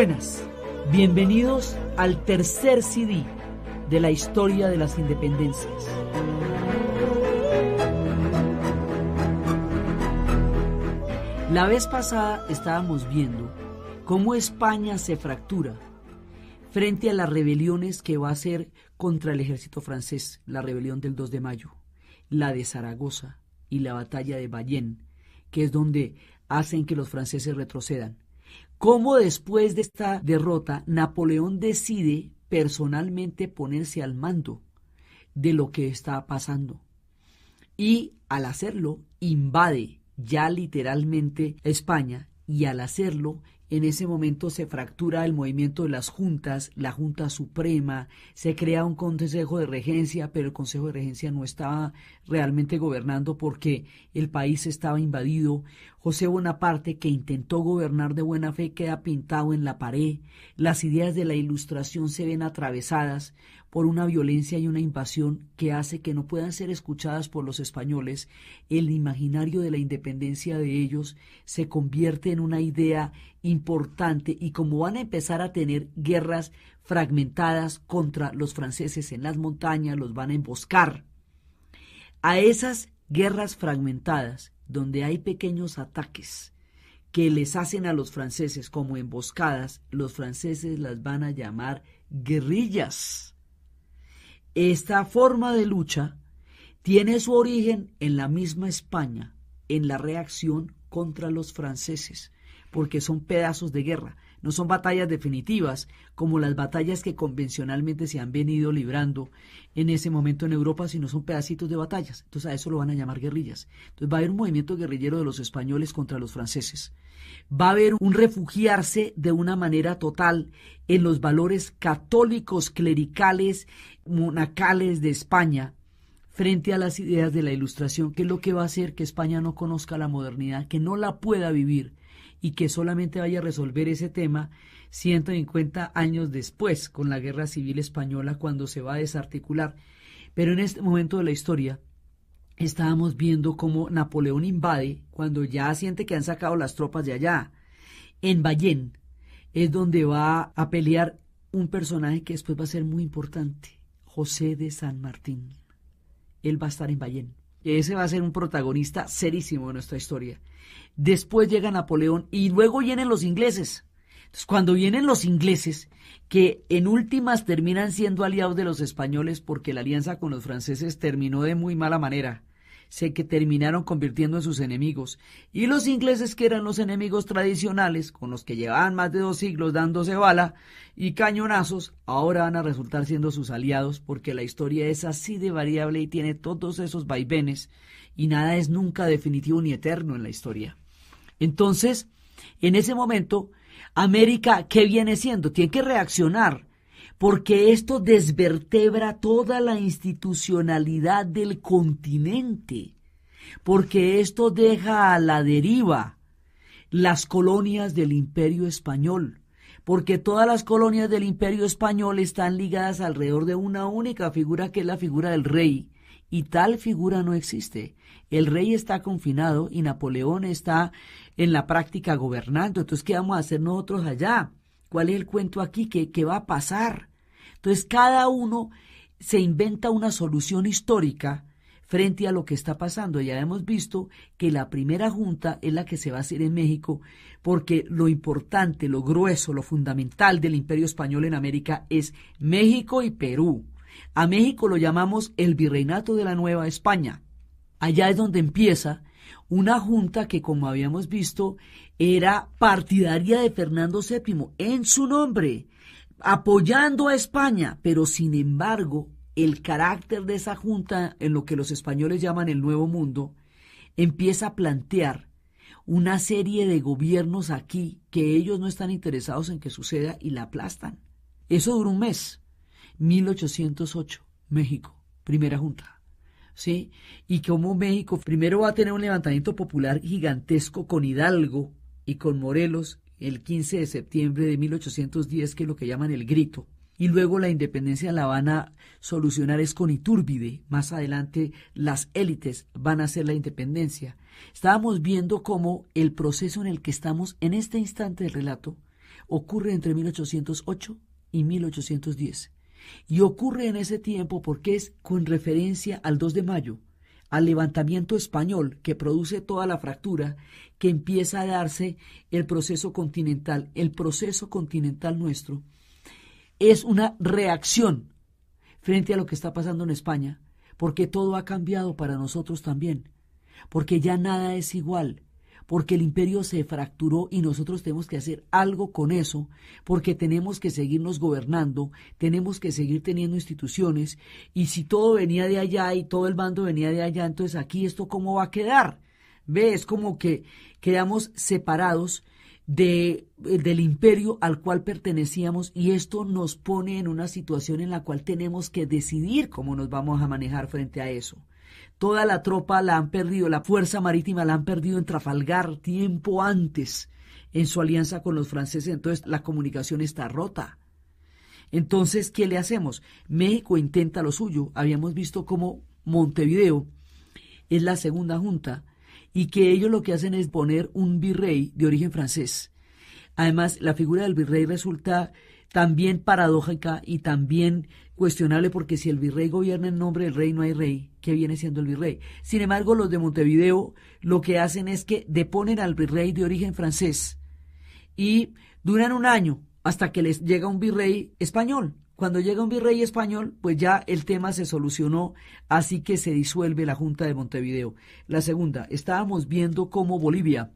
buenas. Bienvenidos al tercer CD de la historia de las independencias. La vez pasada estábamos viendo cómo España se fractura frente a las rebeliones que va a hacer contra el ejército francés, la rebelión del 2 de mayo, la de Zaragoza y la batalla de Bayén, que es donde hacen que los franceses retrocedan cómo después de esta derrota Napoleón decide personalmente ponerse al mando de lo que está pasando. Y al hacerlo, invade ya literalmente España y al hacerlo, en ese momento se fractura el movimiento de las juntas, la Junta Suprema, se crea un Consejo de Regencia, pero el Consejo de Regencia no estaba realmente gobernando porque el país estaba invadido, José Bonaparte, que intentó gobernar de buena fe, queda pintado en la pared, las ideas de la ilustración se ven atravesadas por una violencia y una invasión que hace que no puedan ser escuchadas por los españoles, el imaginario de la independencia de ellos se convierte en una idea importante y como van a empezar a tener guerras fragmentadas contra los franceses en las montañas, los van a emboscar. A esas guerras fragmentadas donde hay pequeños ataques que les hacen a los franceses como emboscadas, los franceses las van a llamar guerrillas. Esta forma de lucha tiene su origen en la misma España, en la reacción contra los franceses, porque son pedazos de guerra. No son batallas definitivas como las batallas que convencionalmente se han venido librando en ese momento en Europa, sino son pedacitos de batallas. Entonces a eso lo van a llamar guerrillas. Entonces va a haber un movimiento guerrillero de los españoles contra los franceses. Va a haber un refugiarse de una manera total en los valores católicos, clericales, monacales de España, frente a las ideas de la Ilustración, que es lo que va a hacer que España no conozca la modernidad, que no la pueda vivir, y que solamente vaya a resolver ese tema 150 años después, con la Guerra Civil Española, cuando se va a desarticular. Pero en este momento de la historia estábamos viendo cómo Napoleón invade cuando ya siente que han sacado las tropas de allá. En Bayén es donde va a pelear un personaje que después va a ser muy importante, José de San Martín. Él va a estar en Bayén y ese va a ser un protagonista serísimo de nuestra historia. Después llega Napoleón y luego vienen los ingleses. cuando vienen los ingleses, que en últimas terminan siendo aliados de los españoles porque la alianza con los franceses terminó de muy mala manera, se que terminaron convirtiendo en sus enemigos, y los ingleses que eran los enemigos tradicionales, con los que llevaban más de dos siglos dándose bala y cañonazos, ahora van a resultar siendo sus aliados porque la historia es así de variable y tiene todos esos vaivenes, y nada es nunca definitivo ni eterno en la historia. Entonces, en ese momento, América, ¿qué viene siendo? Tiene que reaccionar porque esto desvertebra toda la institucionalidad del continente, porque esto deja a la deriva las colonias del imperio español, porque todas las colonias del imperio español están ligadas alrededor de una única figura que es la figura del rey, y tal figura no existe. El rey está confinado y Napoleón está en la práctica gobernando, entonces ¿qué vamos a hacer nosotros allá? ¿Cuál es el cuento aquí? ¿Qué, va a pasar? Entonces cada uno se inventa una solución histórica frente a lo que está pasando. Ya hemos visto que la primera junta es la que se va a hacer en México porque lo importante, lo grueso, lo fundamental del imperio español en América es México y Perú. A México lo llamamos el virreinato de la Nueva España. Allá es donde empieza una junta que, como habíamos visto, era partidaria de Fernando VII en su nombre apoyando a España, pero sin embargo el carácter de esa junta en lo que los españoles llaman el Nuevo Mundo empieza a plantear una serie de gobiernos aquí que ellos no están interesados en que suceda y la aplastan. Eso duró un mes. 1808, México, primera junta. ¿Sí? Y como México primero va a tener un levantamiento popular gigantesco con Hidalgo y con Morelos el 15 de septiembre de 1810, que es lo que llaman el grito, y luego la independencia la van a solucionar es con Iturbide. Más adelante las élites van a hacer la independencia. Estábamos viendo cómo el proceso en el que estamos en este instante del relato ocurre entre 1808 y 1810. Y ocurre en ese tiempo porque es con referencia al 2 de mayo, al levantamiento español que produce toda la fractura, que empieza a darse el proceso continental. El proceso continental nuestro es una reacción frente a lo que está pasando en España, porque todo ha cambiado para nosotros también, porque ya nada es igual, porque el imperio se fracturó y nosotros tenemos que hacer algo con eso, porque tenemos que seguirnos gobernando, tenemos que seguir teniendo instituciones, y si todo venía de allá y todo el bando venía de allá, entonces aquí esto cómo va a quedar. ves, Es como que quedamos separados de, eh, del imperio al cual pertenecíamos y esto nos pone en una situación en la cual tenemos que decidir cómo nos vamos a manejar frente a eso. Toda la tropa la han perdido, la fuerza marítima la han perdido en Trafalgar tiempo antes en su alianza con los franceses, entonces la comunicación está rota. Entonces, ¿qué le hacemos? México intenta lo suyo. Habíamos visto cómo Montevideo es la segunda junta y que ellos lo que hacen es poner un virrey de origen francés. Además, la figura del virrey resulta también paradójica y también cuestionable porque si el virrey gobierna en nombre del rey no hay rey, que viene siendo el virrey. Sin embargo, los de Montevideo lo que hacen es que deponen al virrey de origen francés y duran un año hasta que les llega un virrey español. Cuando llega un virrey español, pues ya el tema se solucionó, así que se disuelve la Junta de Montevideo. La segunda, estábamos viendo cómo Bolivia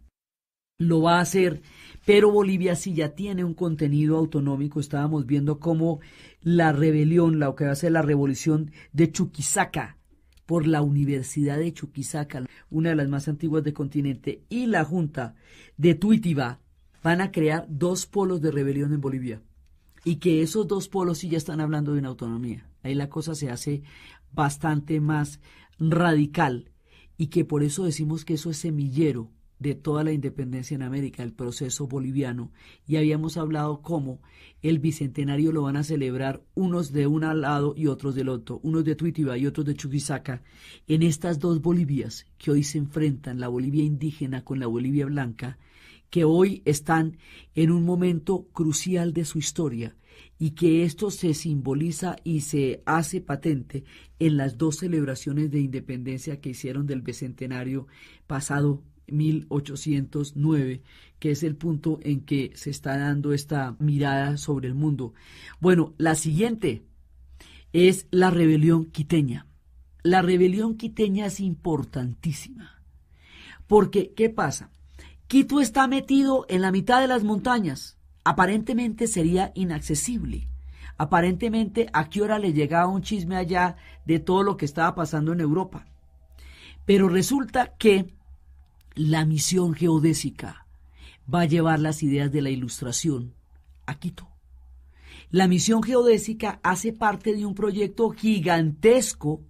lo va a hacer pero Bolivia sí ya tiene un contenido autonómico. Estábamos viendo cómo la rebelión, lo que va a ser la revolución de Chuquisaca, por la Universidad de Chuquisaca, una de las más antiguas del continente, y la Junta de Tuitiva, van a crear dos polos de rebelión en Bolivia. Y que esos dos polos sí ya están hablando de una autonomía. Ahí la cosa se hace bastante más radical y que por eso decimos que eso es semillero de toda la independencia en América, el proceso boliviano, y habíamos hablado cómo el bicentenario lo van a celebrar unos de un lado y otros del otro, unos de Tuitiba y otros de Chuquisaca, en estas dos Bolivias que hoy se enfrentan, la Bolivia indígena con la Bolivia blanca, que hoy están en un momento crucial de su historia y que esto se simboliza y se hace patente en las dos celebraciones de independencia que hicieron del bicentenario pasado 1809, que es el punto en que se está dando esta mirada sobre el mundo. Bueno, la siguiente es la rebelión quiteña. La rebelión quiteña es importantísima, porque ¿qué pasa? Quito está metido en la mitad de las montañas, aparentemente sería inaccesible. Aparentemente, ¿a qué hora le llegaba un chisme allá de todo lo que estaba pasando en Europa? Pero resulta que la misión geodésica va a llevar las ideas de la ilustración a Quito. La misión geodésica hace parte de un proyecto gigantesco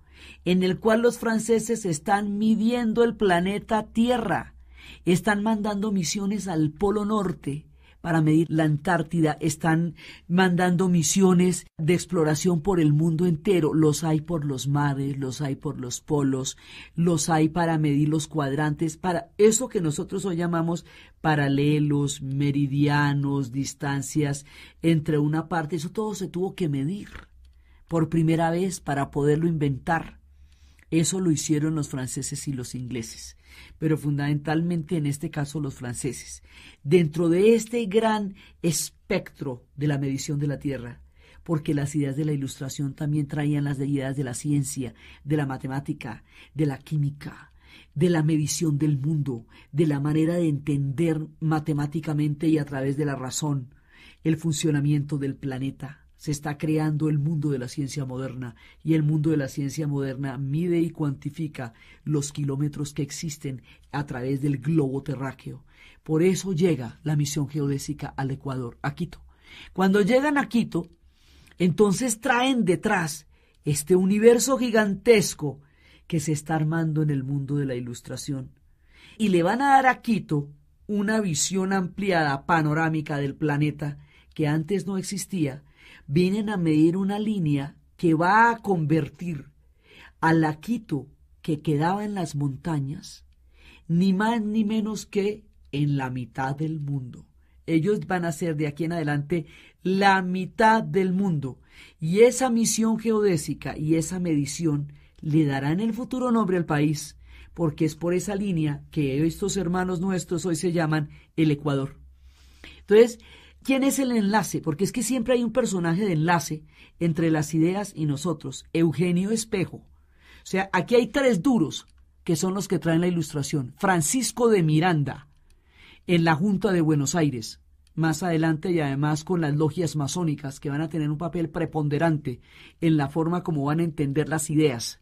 en el cual los franceses están midiendo el planeta Tierra, están mandando misiones al Polo Norte para medir la Antártida. Están mandando misiones de exploración por el mundo entero. Los hay por los mares, los hay por los polos, los hay para medir los cuadrantes, para eso que nosotros hoy llamamos paralelos, meridianos, distancias entre una parte. Eso todo se tuvo que medir por primera vez para poderlo inventar. Eso lo hicieron los franceses y los ingleses pero fundamentalmente en este caso los franceses, dentro de este gran espectro de la medición de la Tierra, porque las ideas de la ilustración también traían las ideas de la ciencia, de la matemática, de la química, de la medición del mundo, de la manera de entender matemáticamente y a través de la razón el funcionamiento del planeta se está creando el mundo de la ciencia moderna y el mundo de la ciencia moderna mide y cuantifica los kilómetros que existen a través del globo terráqueo. Por eso llega la misión geodésica al Ecuador, a Quito. Cuando llegan a Quito, entonces traen detrás este universo gigantesco que se está armando en el mundo de la ilustración y le van a dar a Quito una visión ampliada, panorámica del planeta que antes no existía vienen a medir una línea que va a convertir la Quito que quedaba en las montañas, ni más ni menos que en la mitad del mundo. Ellos van a ser de aquí en adelante la mitad del mundo. Y esa misión geodésica y esa medición le darán el futuro nombre al país, porque es por esa línea que estos hermanos nuestros hoy se llaman el Ecuador. Entonces, ¿Quién es el enlace? Porque es que siempre hay un personaje de enlace entre las ideas y nosotros, Eugenio Espejo. O sea, aquí hay tres duros que son los que traen la ilustración. Francisco de Miranda, en la Junta de Buenos Aires, más adelante y además con las logias masónicas, que van a tener un papel preponderante en la forma como van a entender las ideas.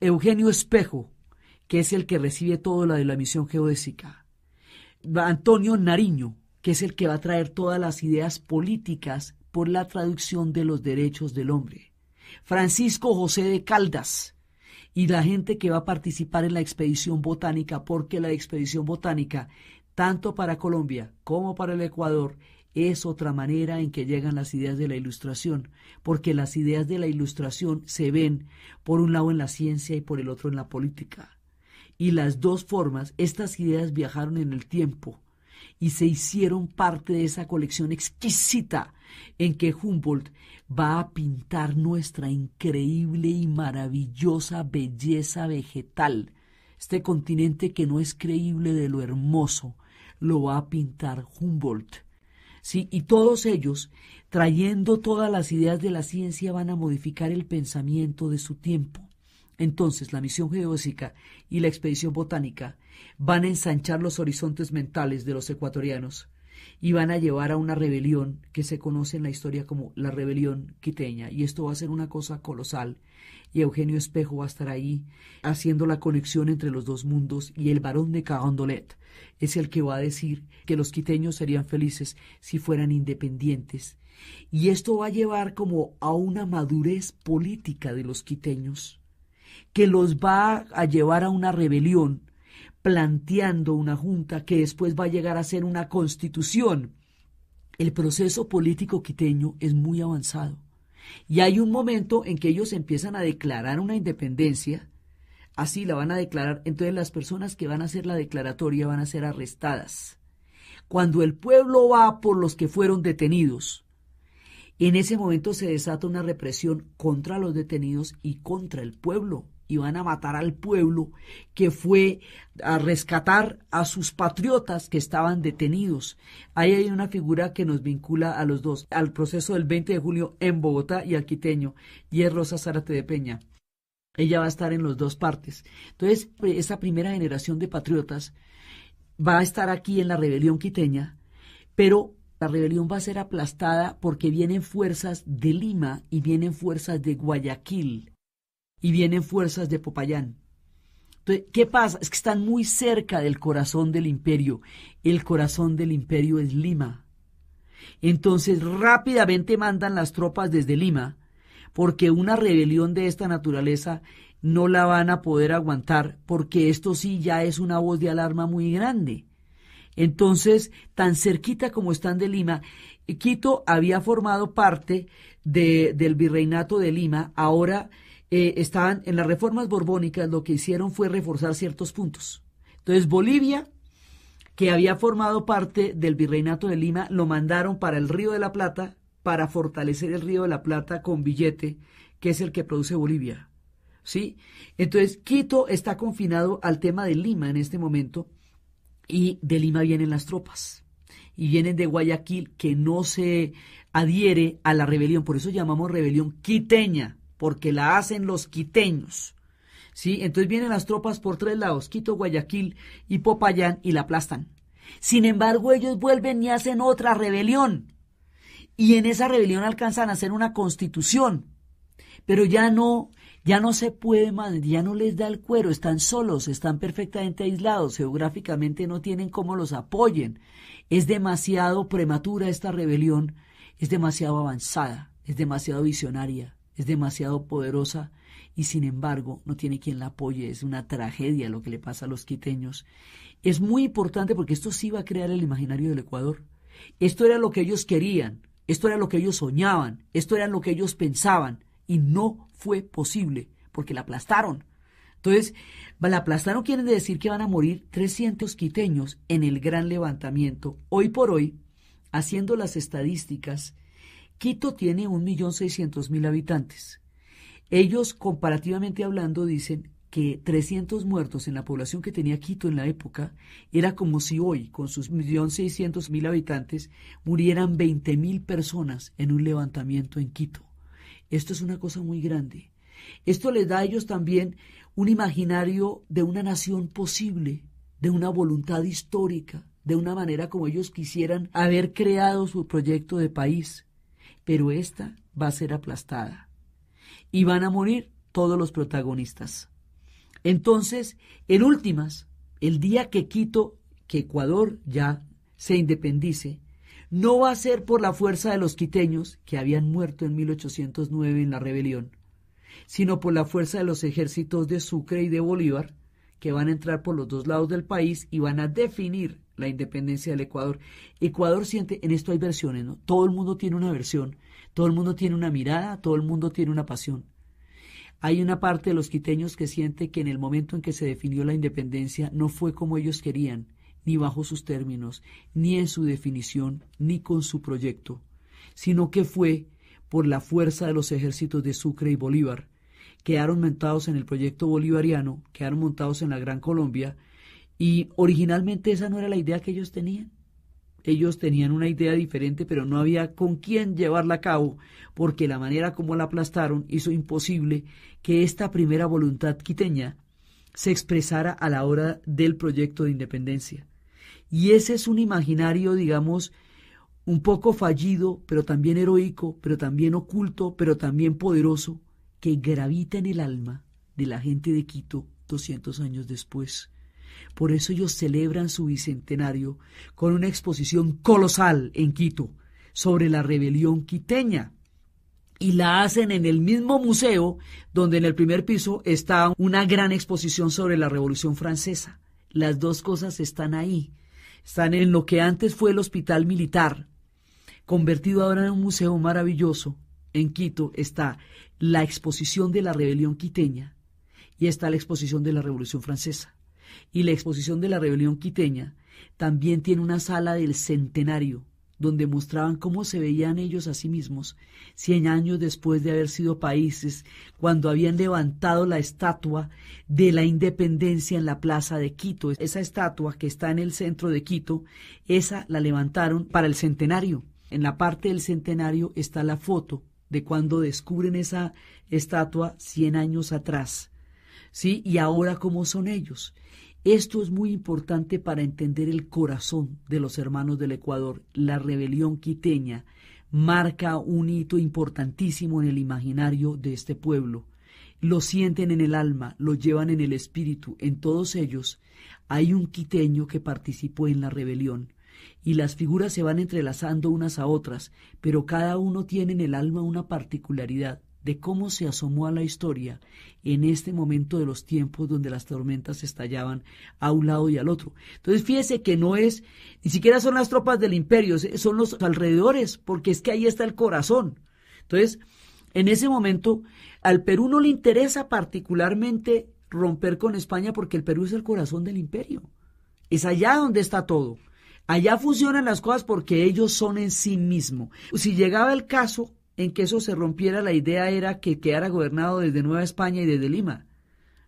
Eugenio Espejo, que es el que recibe todo lo de la misión geodésica. Antonio Nariño, que es el que va a traer todas las ideas políticas por la traducción de los derechos del hombre. Francisco José de Caldas y la gente que va a participar en la expedición botánica, porque la expedición botánica, tanto para Colombia como para el Ecuador, es otra manera en que llegan las ideas de la ilustración, porque las ideas de la ilustración se ven por un lado en la ciencia y por el otro en la política. Y las dos formas, estas ideas viajaron en el tiempo y se hicieron parte de esa colección exquisita en que Humboldt va a pintar nuestra increíble y maravillosa belleza vegetal. Este continente que no es creíble de lo hermoso, lo va a pintar Humboldt. ¿Sí? Y todos ellos, trayendo todas las ideas de la ciencia, van a modificar el pensamiento de su tiempo. Entonces, la misión geodésica y la expedición botánica van a ensanchar los horizontes mentales de los ecuatorianos y van a llevar a una rebelión que se conoce en la historia como la rebelión quiteña. Y esto va a ser una cosa colosal. Y Eugenio Espejo va a estar ahí haciendo la conexión entre los dos mundos y el varón de Carondolet es el que va a decir que los quiteños serían felices si fueran independientes. Y esto va a llevar como a una madurez política de los quiteños que los va a llevar a una rebelión, planteando una junta que después va a llegar a ser una constitución. El proceso político quiteño es muy avanzado. Y hay un momento en que ellos empiezan a declarar una independencia, así la van a declarar, entonces las personas que van a hacer la declaratoria van a ser arrestadas. Cuando el pueblo va por los que fueron detenidos, en ese momento se desata una represión contra los detenidos y contra el pueblo. Y van a matar al pueblo que fue a rescatar a sus patriotas que estaban detenidos. Ahí hay una figura que nos vincula a los dos, al proceso del 20 de julio en Bogotá y al quiteño, y es Rosa Zárate de Peña. Ella va a estar en las dos partes. Entonces, pues, esa primera generación de patriotas va a estar aquí en la rebelión quiteña, pero la rebelión va a ser aplastada porque vienen fuerzas de Lima y vienen fuerzas de Guayaquil y vienen fuerzas de Popayán. Entonces, ¿qué pasa? Es que están muy cerca del corazón del imperio. El corazón del imperio es Lima. Entonces, rápidamente mandan las tropas desde Lima, porque una rebelión de esta naturaleza no la van a poder aguantar, porque esto sí ya es una voz de alarma muy grande. Entonces, tan cerquita como están de Lima, Quito había formado parte de, del virreinato de Lima, ahora eh, estaban en las reformas borbónicas, lo que hicieron fue reforzar ciertos puntos. Entonces, Bolivia, que había formado parte del virreinato de Lima, lo mandaron para el Río de la Plata, para fortalecer el Río de la Plata con billete, que es el que produce Bolivia. ¿Sí? Entonces, Quito está confinado al tema de Lima en este momento y de Lima vienen las tropas y vienen de Guayaquil que no se adhiere a la rebelión, por eso llamamos rebelión quiteña, porque la hacen los quiteños. ¿Sí? Entonces vienen las tropas por tres lados, Quito, Guayaquil y Popayán y la aplastan. Sin embargo, ellos vuelven y hacen otra rebelión. Y en esa rebelión alcanzan a hacer una constitución, pero ya no ya no se puede más, ya no les da el cuero, están solos, están perfectamente aislados, geográficamente no tienen cómo los apoyen. Es demasiado prematura esta rebelión, es demasiado avanzada, es demasiado visionaria, es demasiado poderosa y sin embargo no tiene quien la apoye. Es una tragedia lo que le pasa a los quiteños. Es muy importante porque esto sí va a crear el imaginario del Ecuador. Esto era lo que ellos querían, esto era lo que ellos soñaban, esto era lo que ellos pensaban y no fue posible porque la aplastaron. Entonces, la aplastaron quiere decir que van a morir 300 quiteños en el gran levantamiento. Hoy por hoy, haciendo las estadísticas, Quito tiene 1.600.000 habitantes. Ellos, comparativamente hablando, dicen que 300 muertos en la población que tenía Quito en la época era como si hoy, con sus 1.600.000 habitantes, murieran 20.000 personas en un levantamiento en Quito. Esto es una cosa muy grande. Esto les da a ellos también un imaginario de una nación posible, de una voluntad histórica, de una manera como ellos quisieran haber creado su proyecto de país. Pero esta va a ser aplastada. Y van a morir todos los protagonistas. Entonces, en últimas, el día que Quito, que Ecuador ya se independice, no va a ser por la fuerza de los quiteños, que habían muerto en 1809 en la rebelión, sino por la fuerza de los ejércitos de Sucre y de Bolívar, que van a entrar por los dos lados del país y van a definir la independencia del Ecuador. Ecuador siente, en esto hay versiones, ¿no? Todo el mundo tiene una versión, todo el mundo tiene una mirada, todo el mundo tiene una pasión. Hay una parte de los quiteños que siente que en el momento en que se definió la independencia no fue como ellos querían, ni bajo sus términos, ni en su definición, ni con su proyecto, sino que fue por la fuerza de los ejércitos de Sucre y Bolívar. Quedaron montados en el proyecto bolivariano, quedaron montados en la Gran Colombia, y originalmente esa no era la idea que ellos tenían. Ellos tenían una idea diferente, pero no había con quién llevarla a cabo, porque la manera como la aplastaron hizo imposible que esta primera voluntad quiteña se expresara a la hora del proyecto de independencia. Y ese es un imaginario, digamos, un poco fallido, pero también heroico, pero también oculto, pero también poderoso, que gravita en el alma de la gente de Quito 200 años después. Por eso ellos celebran su bicentenario con una exposición colosal en Quito sobre la rebelión quiteña. Y la hacen en el mismo museo donde en el primer piso está una gran exposición sobre la Revolución Francesa. Las dos cosas están ahí. Están en lo que antes fue el hospital militar, convertido ahora en un museo maravilloso. En Quito está la exposición de la rebelión quiteña y está la exposición de la Revolución Francesa. Y la exposición de la rebelión quiteña también tiene una sala del centenario donde mostraban cómo se veían ellos a sí mismos, cien años después de haber sido países, cuando habían levantado la estatua de la independencia en la plaza de Quito. Esa estatua que está en el centro de Quito, esa la levantaron para el centenario. En la parte del centenario está la foto de cuando descubren esa estatua cien años atrás. ¿Sí? Y ahora cómo son ellos. Esto es muy importante para entender el corazón de los hermanos del Ecuador. La rebelión quiteña marca un hito importantísimo en el imaginario de este pueblo. Lo sienten en el alma, lo llevan en el espíritu. En todos ellos hay un quiteño que participó en la rebelión y las figuras se van entrelazando unas a otras, pero cada uno tiene en el alma una particularidad de cómo se asomó a la historia en este momento de los tiempos donde las tormentas estallaban a un lado y al otro. Entonces fíjese que no es, ni siquiera son las tropas del imperio, son los alrededores, porque es que ahí está el corazón. Entonces, en ese momento, al Perú no le interesa particularmente romper con España porque el Perú es el corazón del imperio. Es allá donde está todo. Allá funcionan las cosas porque ellos son en sí mismo. Si llegaba el caso, en que eso se rompiera, la idea era que quedara gobernado desde Nueva España y desde Lima.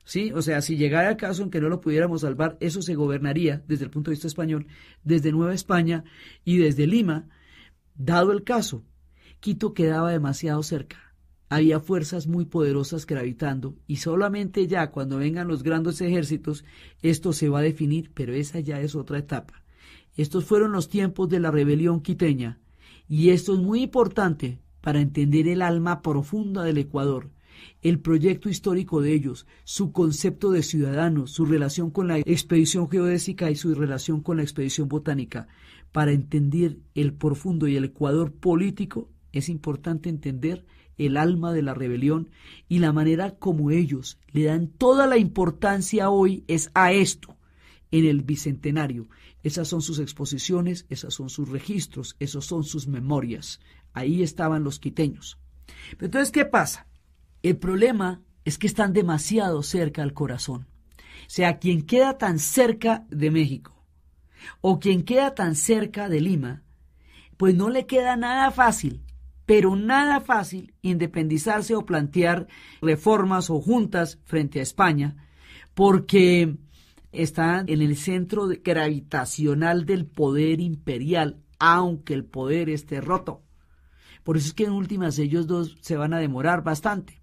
¿Sí? O sea, si llegara el caso en que no lo pudiéramos salvar, eso se gobernaría desde el punto de vista español, desde Nueva España y desde Lima, dado el caso. Quito quedaba demasiado cerca. Había fuerzas muy poderosas gravitando y solamente ya cuando vengan los grandes ejércitos esto se va a definir, pero esa ya es otra etapa. Estos fueron los tiempos de la rebelión quiteña y esto es muy importante para entender el alma profunda del Ecuador, el proyecto histórico de ellos, su concepto de ciudadano, su relación con la expedición geodésica y su relación con la expedición botánica. Para entender el profundo y el Ecuador político, es importante entender el alma de la rebelión y la manera como ellos le dan toda la importancia hoy es a esto, en el Bicentenario. Esas son sus exposiciones, esas son sus registros, esos son sus memorias. Ahí estaban los quiteños. Pero entonces, ¿qué pasa? El problema es que están demasiado cerca al corazón. O sea, quien queda tan cerca de México o quien queda tan cerca de Lima, pues no le queda nada fácil, pero nada fácil independizarse o plantear reformas o juntas frente a España, porque están en el centro gravitacional del poder imperial, aunque el poder esté roto. Por eso es que en últimas ellos dos se van a demorar bastante.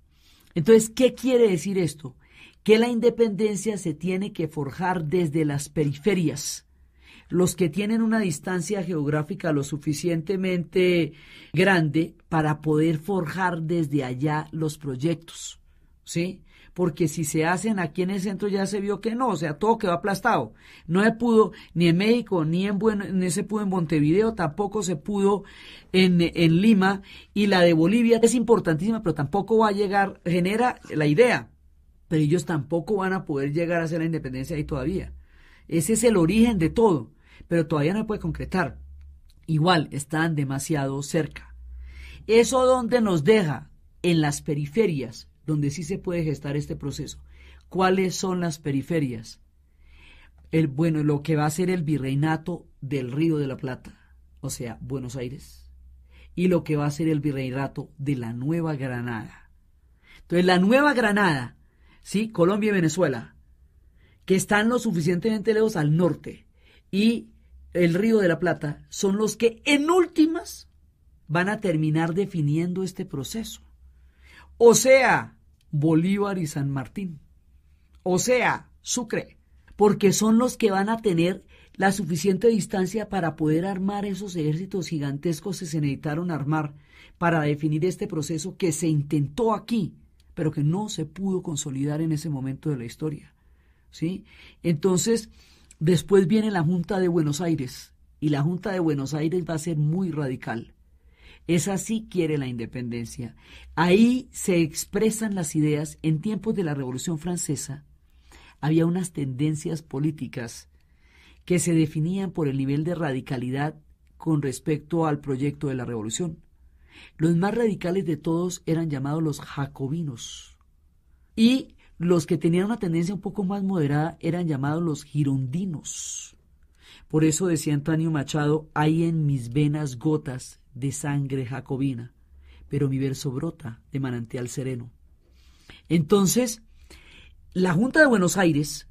Entonces, ¿qué quiere decir esto? Que la independencia se tiene que forjar desde las periferias. Los que tienen una distancia geográfica lo suficientemente grande para poder forjar desde allá los proyectos. ¿Sí? porque si se hacen aquí en el centro ya se vio que no, o sea, todo quedó aplastado. No se pudo ni en México, ni en bueno, se pudo en Montevideo, tampoco se pudo en, Lima y la de Bolivia es importantísima, pero tampoco va a llegar, genera la idea, pero ellos tampoco van a poder llegar a hacer la independencia ahí todavía. Ese es el origen de todo, pero todavía no se puede concretar. Igual están demasiado cerca. ¿Eso donde nos deja? En las periferias, donde sí se puede gestar este proceso. ¿Cuáles son las periferias? El, bueno, lo que va a ser el virreinato del Río de la Plata, o sea, Buenos Aires, y lo que va a ser el virreinato de la Nueva Granada. Entonces, la Nueva Granada, ¿sí? Colombia y Venezuela, que están lo suficientemente lejos al norte, y el Río de la Plata, son los que en últimas van a terminar definiendo este proceso. O sea, Bolívar y San Martín. O sea, Sucre. Porque son los que van a tener la suficiente distancia para poder armar esos ejércitos gigantescos que se necesitaron armar para definir este proceso que se intentó aquí, pero que no se pudo consolidar en ese momento de la historia. ¿sí? Entonces, después viene la Junta de Buenos Aires, y la Junta de Buenos Aires va a ser muy radical. Es así quiere la independencia. Ahí se expresan las ideas. En tiempos de la Revolución Francesa había unas tendencias políticas que se definían por el nivel de radicalidad con respecto al proyecto de la revolución. Los más radicales de todos eran llamados los jacobinos y los que tenían una tendencia un poco más moderada eran llamados los girondinos. Por eso decía Antonio Machado, hay en mis venas gotas de sangre jacobina, pero mi verso brota de manantial sereno. Entonces, la Junta de Buenos Aires,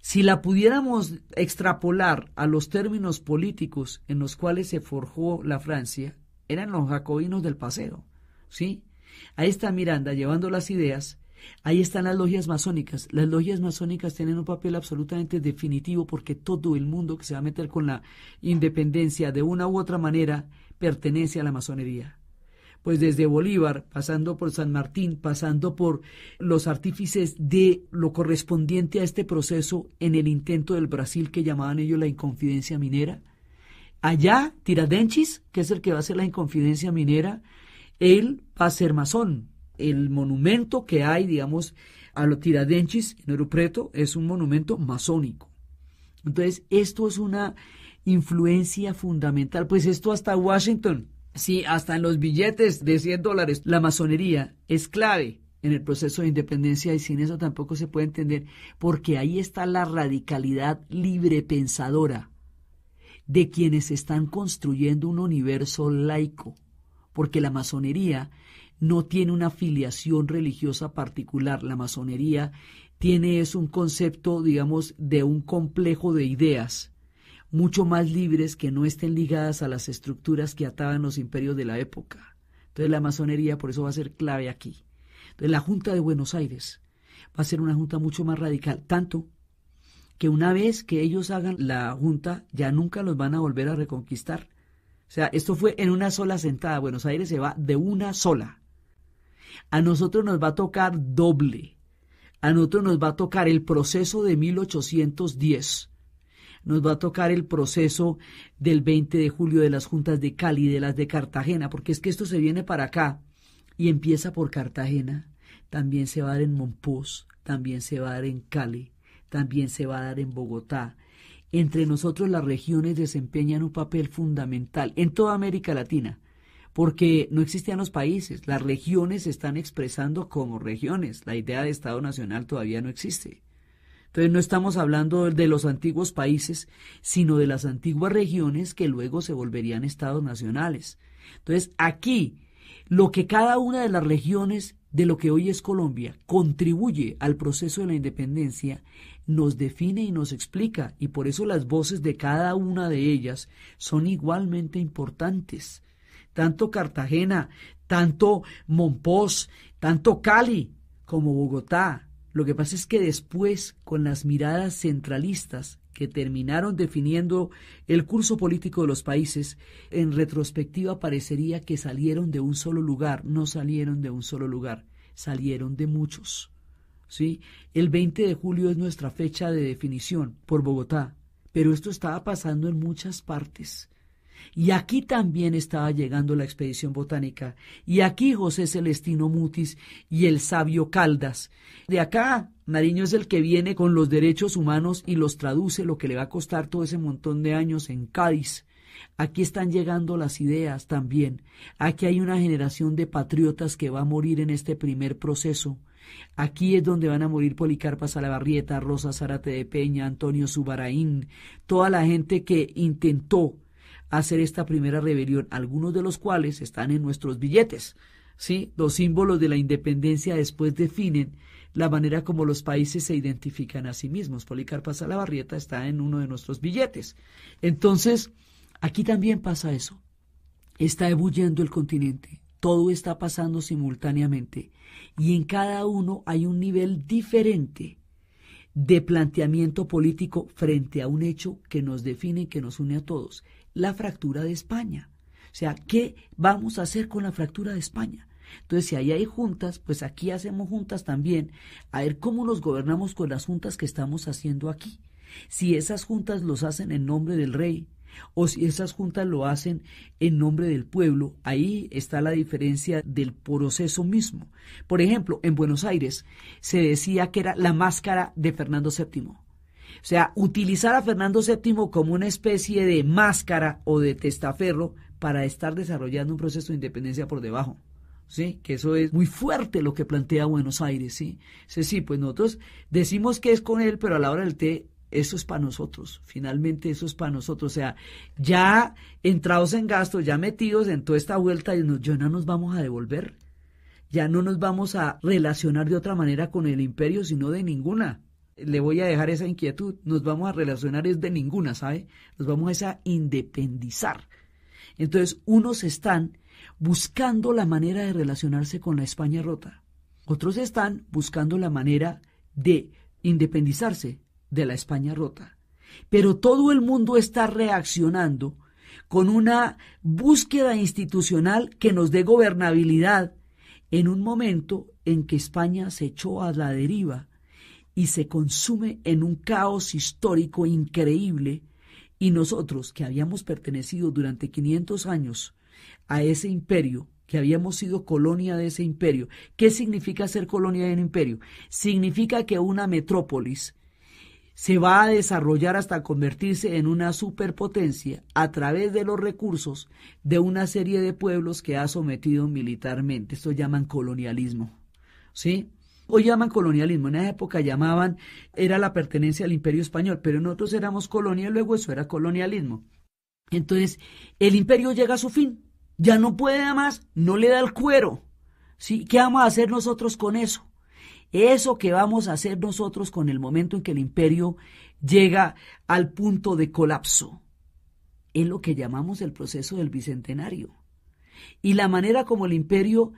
si la pudiéramos extrapolar a los términos políticos en los cuales se forjó la Francia, eran los jacobinos del paseo, ¿sí? Ahí está Miranda llevando las ideas, ahí están las logias masónicas. Las logias masónicas tienen un papel absolutamente definitivo porque todo el mundo que se va a meter con la independencia de una u otra manera pertenece a la masonería. Pues desde Bolívar, pasando por San Martín, pasando por los artífices de lo correspondiente a este proceso en el intento del Brasil que llamaban ellos la inconfidencia minera, allá Tiradenchis, que es el que va a hacer la inconfidencia minera, él va a ser masón. El monumento que hay, digamos, a los Tiradenchis en preto es un monumento masónico. Entonces, esto es una influencia fundamental. Pues esto hasta Washington, sí, hasta en los billetes de 100 dólares, la masonería es clave en el proceso de independencia y sin eso tampoco se puede entender, porque ahí está la radicalidad libre pensadora de quienes están construyendo un universo laico, porque la masonería no tiene una filiación religiosa particular, la masonería tiene es un concepto, digamos, de un complejo de ideas mucho más libres que no estén ligadas a las estructuras que ataban los imperios de la época. Entonces la masonería por eso va a ser clave aquí. Entonces la Junta de Buenos Aires va a ser una junta mucho más radical, tanto que una vez que ellos hagan la junta ya nunca los van a volver a reconquistar. O sea, esto fue en una sola sentada. Buenos Aires se va de una sola. A nosotros nos va a tocar doble a nosotros nos va a tocar el proceso de 1810 nos va a tocar el proceso del 20 de julio de las juntas de Cali, de las de Cartagena, porque es que esto se viene para acá y empieza por Cartagena, también se va a dar en Monpós, también se va a dar en Cali, también se va a dar en Bogotá. Entre nosotros las regiones desempeñan un papel fundamental en toda América Latina, porque no existían los países, las regiones se están expresando como regiones, la idea de Estado Nacional todavía no existe. Entonces no estamos hablando de los antiguos países, sino de las antiguas regiones que luego se volverían estados nacionales. Entonces aquí, lo que cada una de las regiones de lo que hoy es Colombia contribuye al proceso de la independencia, nos define y nos explica, y por eso las voces de cada una de ellas son igualmente importantes tanto Cartagena, tanto Monpós, tanto Cali como Bogotá. Lo que pasa es que después, con las miradas centralistas que terminaron definiendo el curso político de los países, en retrospectiva parecería que salieron de un solo lugar, no salieron de un solo lugar, salieron de muchos. ¿Sí? El 20 de julio es nuestra fecha de definición por Bogotá, pero esto estaba pasando en muchas partes. Y aquí también estaba llegando la expedición botánica. Y aquí José Celestino Mutis y el sabio Caldas. De acá, Nariño es el que viene con los derechos humanos y los traduce, lo que le va a costar todo ese montón de años en Cádiz. Aquí están llegando las ideas también. Aquí hay una generación de patriotas que va a morir en este primer proceso. Aquí es donde van a morir Policarpa Salabarrieta, Rosa Zárate de Peña, Antonio Subarain toda la gente que intentó hacer esta primera rebelión, algunos de los cuales están en nuestros billetes. ¿sí? Los símbolos de la independencia después definen la manera como los países se identifican a sí mismos. Policarpa Salabarrieta está en uno de nuestros billetes. Entonces, aquí también pasa eso. Está ebulliendo el continente. Todo está pasando simultáneamente. Y en cada uno hay un nivel diferente de planteamiento político frente a un hecho que nos define, que nos une a todos la fractura de España. O sea, ¿qué vamos a hacer con la fractura de España? Entonces, si ahí hay juntas, pues aquí hacemos juntas también, a ver cómo los gobernamos con las juntas que estamos haciendo aquí. Si esas juntas los hacen en nombre del rey, o si esas juntas lo hacen en nombre del pueblo, ahí está la diferencia del proceso mismo. Por ejemplo, en Buenos Aires se decía que era la máscara de Fernando VII. O sea, utilizar a Fernando VII como una especie de máscara o de testaferro para estar desarrollando un proceso de independencia por debajo. ¿Sí? Que eso es muy fuerte lo que plantea Buenos Aires, ¿sí? Sí, sí, pues nosotros decimos que es con él, pero a la hora del té eso es para nosotros, finalmente eso es para nosotros, o sea, ya entrados en gasto, ya metidos en toda esta vuelta, ya no nos vamos a devolver, ya no nos vamos a relacionar de otra manera con el imperio, sino de ninguna le voy a dejar esa inquietud, nos vamos a relacionar es de ninguna, ¿sabe? Nos vamos a independizar. Entonces, unos están buscando la manera de relacionarse con la España rota. Otros están buscando la manera de independizarse de la España rota. Pero todo el mundo está reaccionando con una búsqueda institucional que nos dé gobernabilidad en un momento en que España se echó a la deriva y se consume en un caos histórico increíble y nosotros que habíamos pertenecido durante 500 años a ese imperio, que habíamos sido colonia de ese imperio. ¿Qué significa ser colonia de un imperio? Significa que una metrópolis se va a desarrollar hasta convertirse en una superpotencia a través de los recursos de una serie de pueblos que ha sometido militarmente. Esto llaman colonialismo. ¿Sí? Hoy llaman colonialismo, en esa época llamaban, era la pertenencia al imperio español, pero nosotros éramos colonia y luego eso era colonialismo. Entonces, el imperio llega a su fin, ya no puede más, no le da el cuero. ¿sí? ¿Qué vamos a hacer nosotros con eso? Eso que vamos a hacer nosotros con el momento en que el imperio llega al punto de colapso. Es lo que llamamos el proceso del bicentenario. Y la manera como el imperio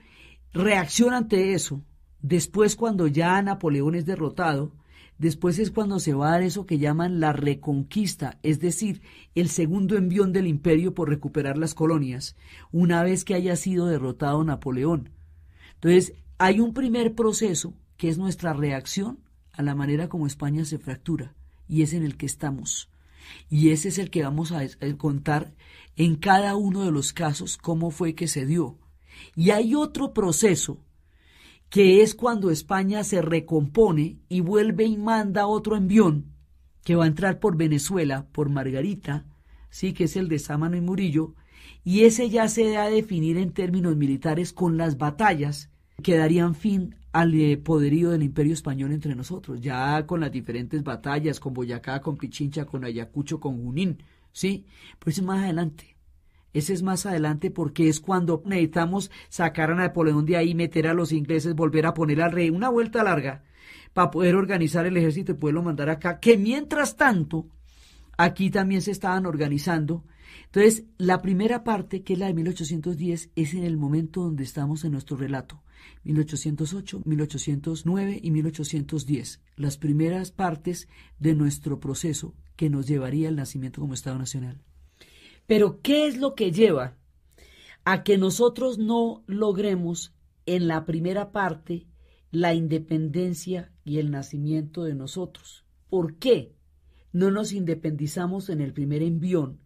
reacciona ante eso Después, cuando ya Napoleón es derrotado, después es cuando se va a dar eso que llaman la reconquista, es decir, el segundo envión del imperio por recuperar las colonias, una vez que haya sido derrotado Napoleón. Entonces, hay un primer proceso que es nuestra reacción a la manera como España se fractura, y es en el que estamos. Y ese es el que vamos a eh, contar en cada uno de los casos cómo fue que se dio. Y hay otro proceso que es cuando España se recompone y vuelve y manda otro envión que va a entrar por Venezuela, por Margarita, sí, que es el de Sámano y Murillo, y ese ya se da a definir en términos militares con las batallas que darían fin al eh, poderío del imperio español entre nosotros, ya con las diferentes batallas, con Boyacá, con Pichincha, con Ayacucho, con Junín, ¿sí? Por eso más adelante. Ese es más adelante porque es cuando necesitamos sacar a Napoleón de ahí, meter a los ingleses, volver a poner al rey, una vuelta larga para poder organizar el ejército y poderlo mandar acá, que mientras tanto aquí también se estaban organizando. Entonces, la primera parte, que es la de 1810, es en el momento donde estamos en nuestro relato. 1808, 1809 y 1810, las primeras partes de nuestro proceso que nos llevaría al nacimiento como Estado Nacional. Pero ¿qué es lo que lleva a que nosotros no logremos en la primera parte la independencia y el nacimiento de nosotros? ¿Por qué no nos independizamos en el primer envión?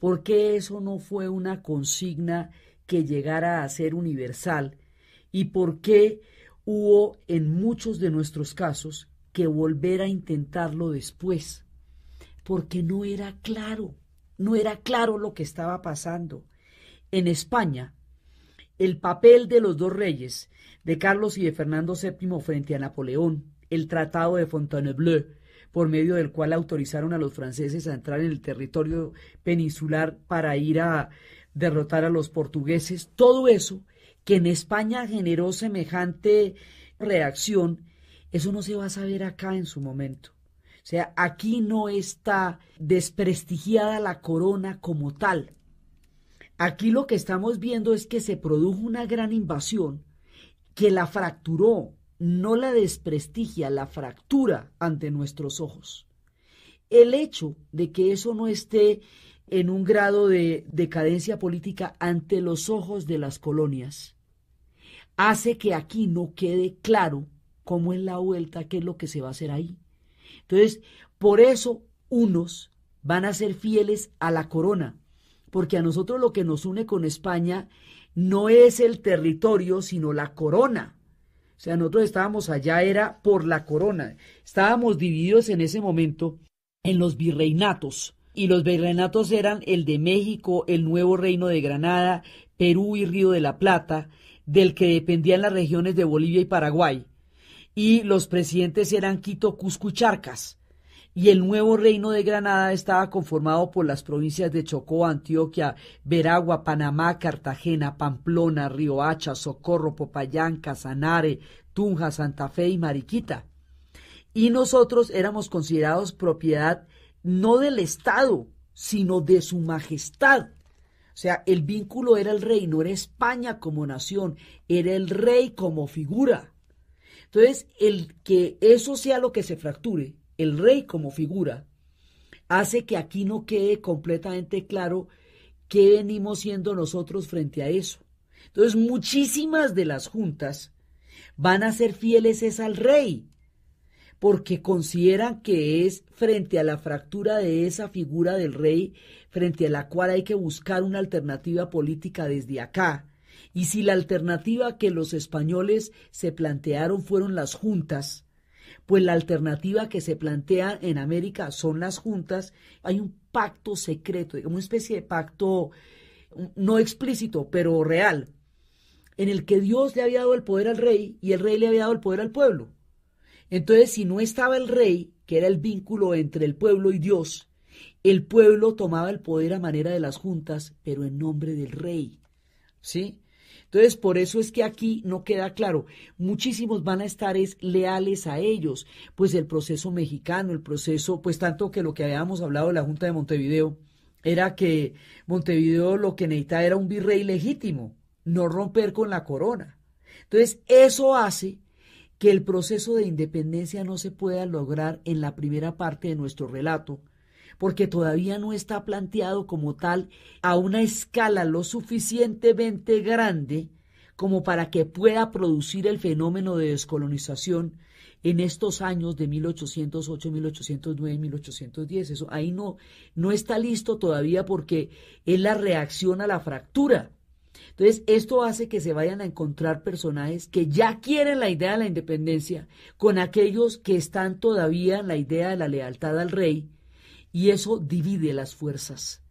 ¿Por qué eso no fue una consigna que llegara a ser universal? ¿Y por qué hubo en muchos de nuestros casos que volver a intentarlo después? Porque no era claro no era claro lo que estaba pasando. En España, el papel de los dos reyes, de Carlos y de Fernando VII frente a Napoleón, el Tratado de Fontainebleau, por medio del cual autorizaron a los franceses a entrar en el territorio peninsular para ir a derrotar a los portugueses, todo eso que en España generó semejante reacción, eso no se va a saber acá en su momento. O sea, aquí no está desprestigiada la corona como tal. Aquí lo que estamos viendo es que se produjo una gran invasión que la fracturó, no la desprestigia, la fractura ante nuestros ojos. El hecho de que eso no esté en un grado de decadencia política ante los ojos de las colonias hace que aquí no quede claro cómo es la vuelta, qué es lo que se va a hacer ahí. Entonces, por eso unos van a ser fieles a la corona, porque a nosotros lo que nos une con España no es el territorio, sino la corona. O sea, nosotros estábamos allá, era por la corona. Estábamos divididos en ese momento en los virreinatos. Y los virreinatos eran el de México, el nuevo reino de Granada, Perú y Río de la Plata, del que dependían las regiones de Bolivia y Paraguay y los presidentes eran Quito, Cusco y Y el nuevo reino de Granada estaba conformado por las provincias de Chocó, Antioquia, Veragua, Panamá, Cartagena, Pamplona, Hacha, Socorro, Popayán, Casanare, Tunja, Santa Fe y Mariquita. Y nosotros éramos considerados propiedad no del Estado, sino de su majestad. O sea, el vínculo era el reino, era España como nación, era el rey como figura. Entonces, el que eso sea lo que se fracture, el rey como figura, hace que aquí no quede completamente claro qué venimos siendo nosotros frente a eso. Entonces, muchísimas de las juntas van a ser fieles es al rey, porque consideran que es frente a la fractura de esa figura del rey, frente a la cual hay que buscar una alternativa política desde acá, y si la alternativa que los españoles se plantearon fueron las juntas, pues la alternativa que se plantea en América son las juntas, hay un pacto secreto, una especie de pacto mm, no explícito, pero real, en el que Dios le había dado el poder al rey y el rey le había dado el poder al pueblo. Entonces, si no estaba el rey, que era el vínculo entre el pueblo y Dios, el pueblo tomaba el poder a manera de las juntas, pero en nombre del rey. ¿Sí? Entonces, por eso es que aquí no queda claro. Muchísimos van a estar es leales a ellos, pues el proceso mexicano, el proceso, pues tanto que lo que habíamos hablado de la Junta de Montevideo era que Montevideo lo que necesitaba era un virrey legítimo, no romper con la corona. Entonces, eso hace que el proceso de independencia no se pueda lograr en la primera parte de nuestro relato, porque todavía no está planteado como tal a una escala lo suficientemente grande como para que pueda producir el fenómeno de descolonización en estos años de 1808, 1809, 1810. Eso ahí no, no está listo todavía porque es la reacción a la fractura. Entonces, esto hace que se vayan a encontrar personajes que ya quieren la idea de la independencia con aquellos que están todavía en la idea de la lealtad al rey y eso divide las fuerzas.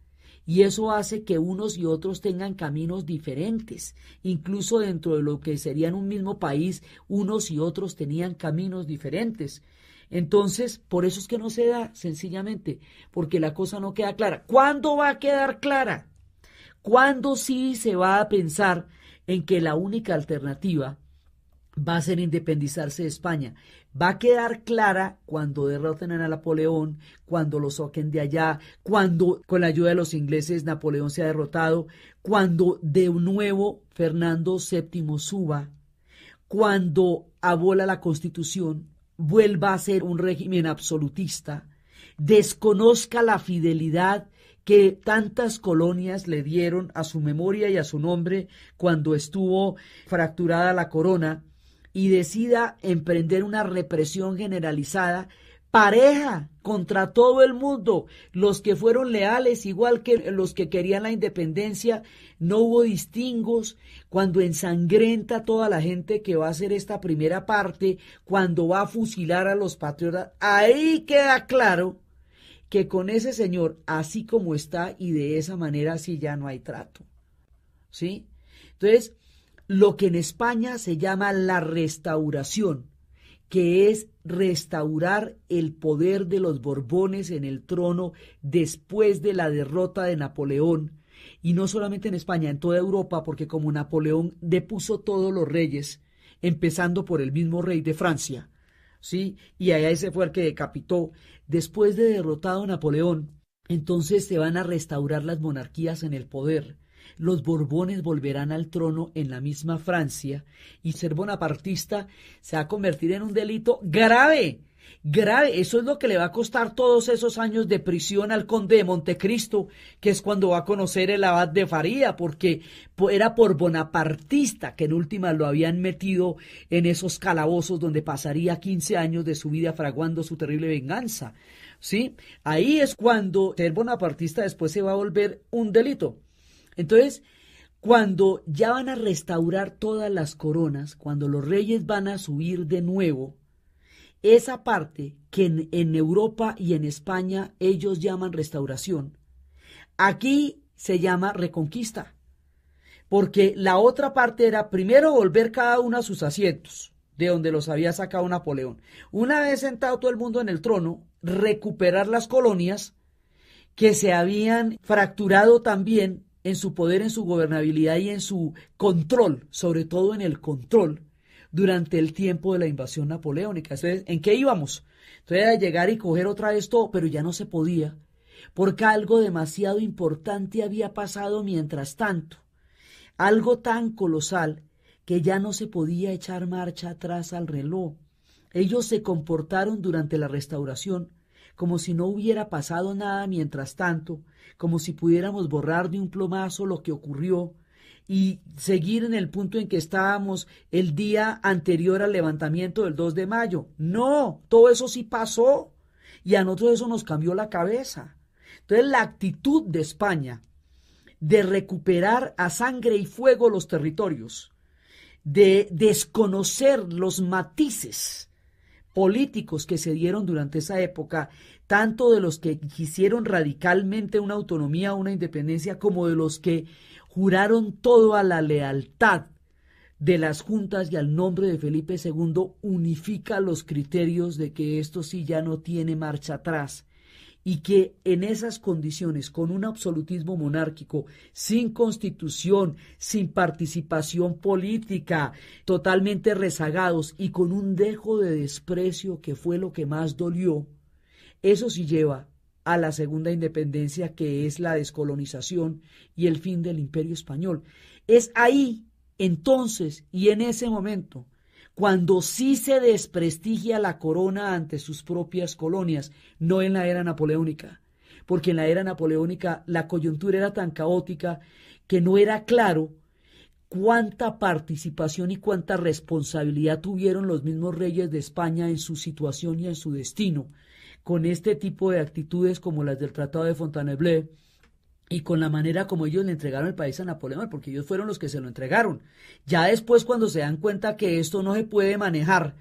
Y eso hace que unos y otros tengan caminos diferentes. Incluso dentro de lo que serían un mismo país, unos y otros tenían caminos diferentes. Entonces, por eso es que no se da, sencillamente, porque la cosa no queda clara. ¿Cuándo va a quedar clara? ¿Cuándo sí se va a pensar en que la única alternativa va a ser independizarse de España? va a quedar clara cuando derroten a Napoleón, cuando lo soquen de allá, cuando con la ayuda de los ingleses Napoleón se ha derrotado, cuando de nuevo Fernando VII suba, cuando abola la constitución, vuelva a ser un régimen absolutista, desconozca la fidelidad que tantas colonias le dieron a su memoria y a su nombre cuando estuvo fracturada la corona, y decida emprender una represión generalizada pareja contra todo el mundo. Los que fueron leales, igual que los que querían la independencia, no hubo distingos. Cuando ensangrenta toda la gente que va a hacer esta primera parte, cuando va a fusilar a los patriotas, ahí queda claro que con ese señor, así como está y de esa manera, así ya no hay trato. ¿Sí? Entonces, lo que en España se llama la restauración, que es restaurar el poder de los Borbones en el trono después de la derrota de Napoleón, y no solamente en España, en toda Europa, porque como Napoleón depuso todos los reyes, empezando por el mismo rey de Francia, ¿sí? Y allá ese fue el que decapitó. Después de derrotado Napoleón, entonces se van a restaurar las monarquías en el poder los Borbones volverán al trono en la misma Francia y ser bonapartista se va a convertir en un delito grave, grave. Eso es lo que le va a costar todos esos años de prisión al conde de Montecristo, que es cuando va a conocer el abad de Faría, porque era por bonapartista que en última lo habían metido en esos calabozos donde pasaría 15 años de su vida fraguando su terrible venganza. ¿Sí? Ahí es cuando ser bonapartista después se va a volver un delito. Entonces, cuando ya van a restaurar todas las coronas, cuando los reyes van a subir de nuevo, esa parte que en, Europa y en España ellos llaman restauración, aquí se llama reconquista, porque la otra parte era primero volver cada uno a sus asientos, de donde los había sacado Napoleón. Una vez sentado todo el mundo en el trono, recuperar las colonias que se habían fracturado también en su poder, en su gobernabilidad y en su control, sobre todo en el control, durante el tiempo de la invasión napoleónica. Entonces, ¿en qué íbamos? Entonces era llegar y coger otra vez todo, pero ya no se podía, porque algo demasiado importante había pasado mientras tanto, algo tan colosal que ya no se podía echar marcha atrás al reloj. Ellos se comportaron durante la restauración como si no hubiera pasado nada mientras tanto, como si pudiéramos borrar de un plomazo lo que ocurrió y seguir en el punto en que estábamos el día anterior al levantamiento del 2 de mayo. No, todo eso sí pasó y a nosotros eso nos cambió la cabeza. Entonces la actitud de España de recuperar a sangre y fuego los territorios, de desconocer los matices políticos que se dieron durante esa época, tanto de los que quisieron radicalmente una autonomía, una independencia, como de los que juraron todo a la lealtad de las juntas y al nombre de Felipe II unifica los criterios de que esto sí ya no tiene marcha atrás y que en esas condiciones, con un absolutismo monárquico, sin constitución, sin participación política, totalmente rezagados y con un dejo de desprecio que fue lo que más dolió, eso sí lleva a la segunda independencia que es la descolonización y el fin del imperio español. Es ahí, entonces y en ese momento, cuando sí se desprestigia la corona ante sus propias colonias, no en la era napoleónica, porque en la era napoleónica la coyuntura era tan caótica que no era claro cuánta participación y cuánta responsabilidad tuvieron los mismos reyes de España en su situación y en su destino. Con este tipo de actitudes como las del Tratado de Fontainebleau, y con la manera como ellos le entregaron el país a Napoleón, porque ellos fueron los que se lo entregaron. Ya después cuando se dan cuenta que esto no se puede manejar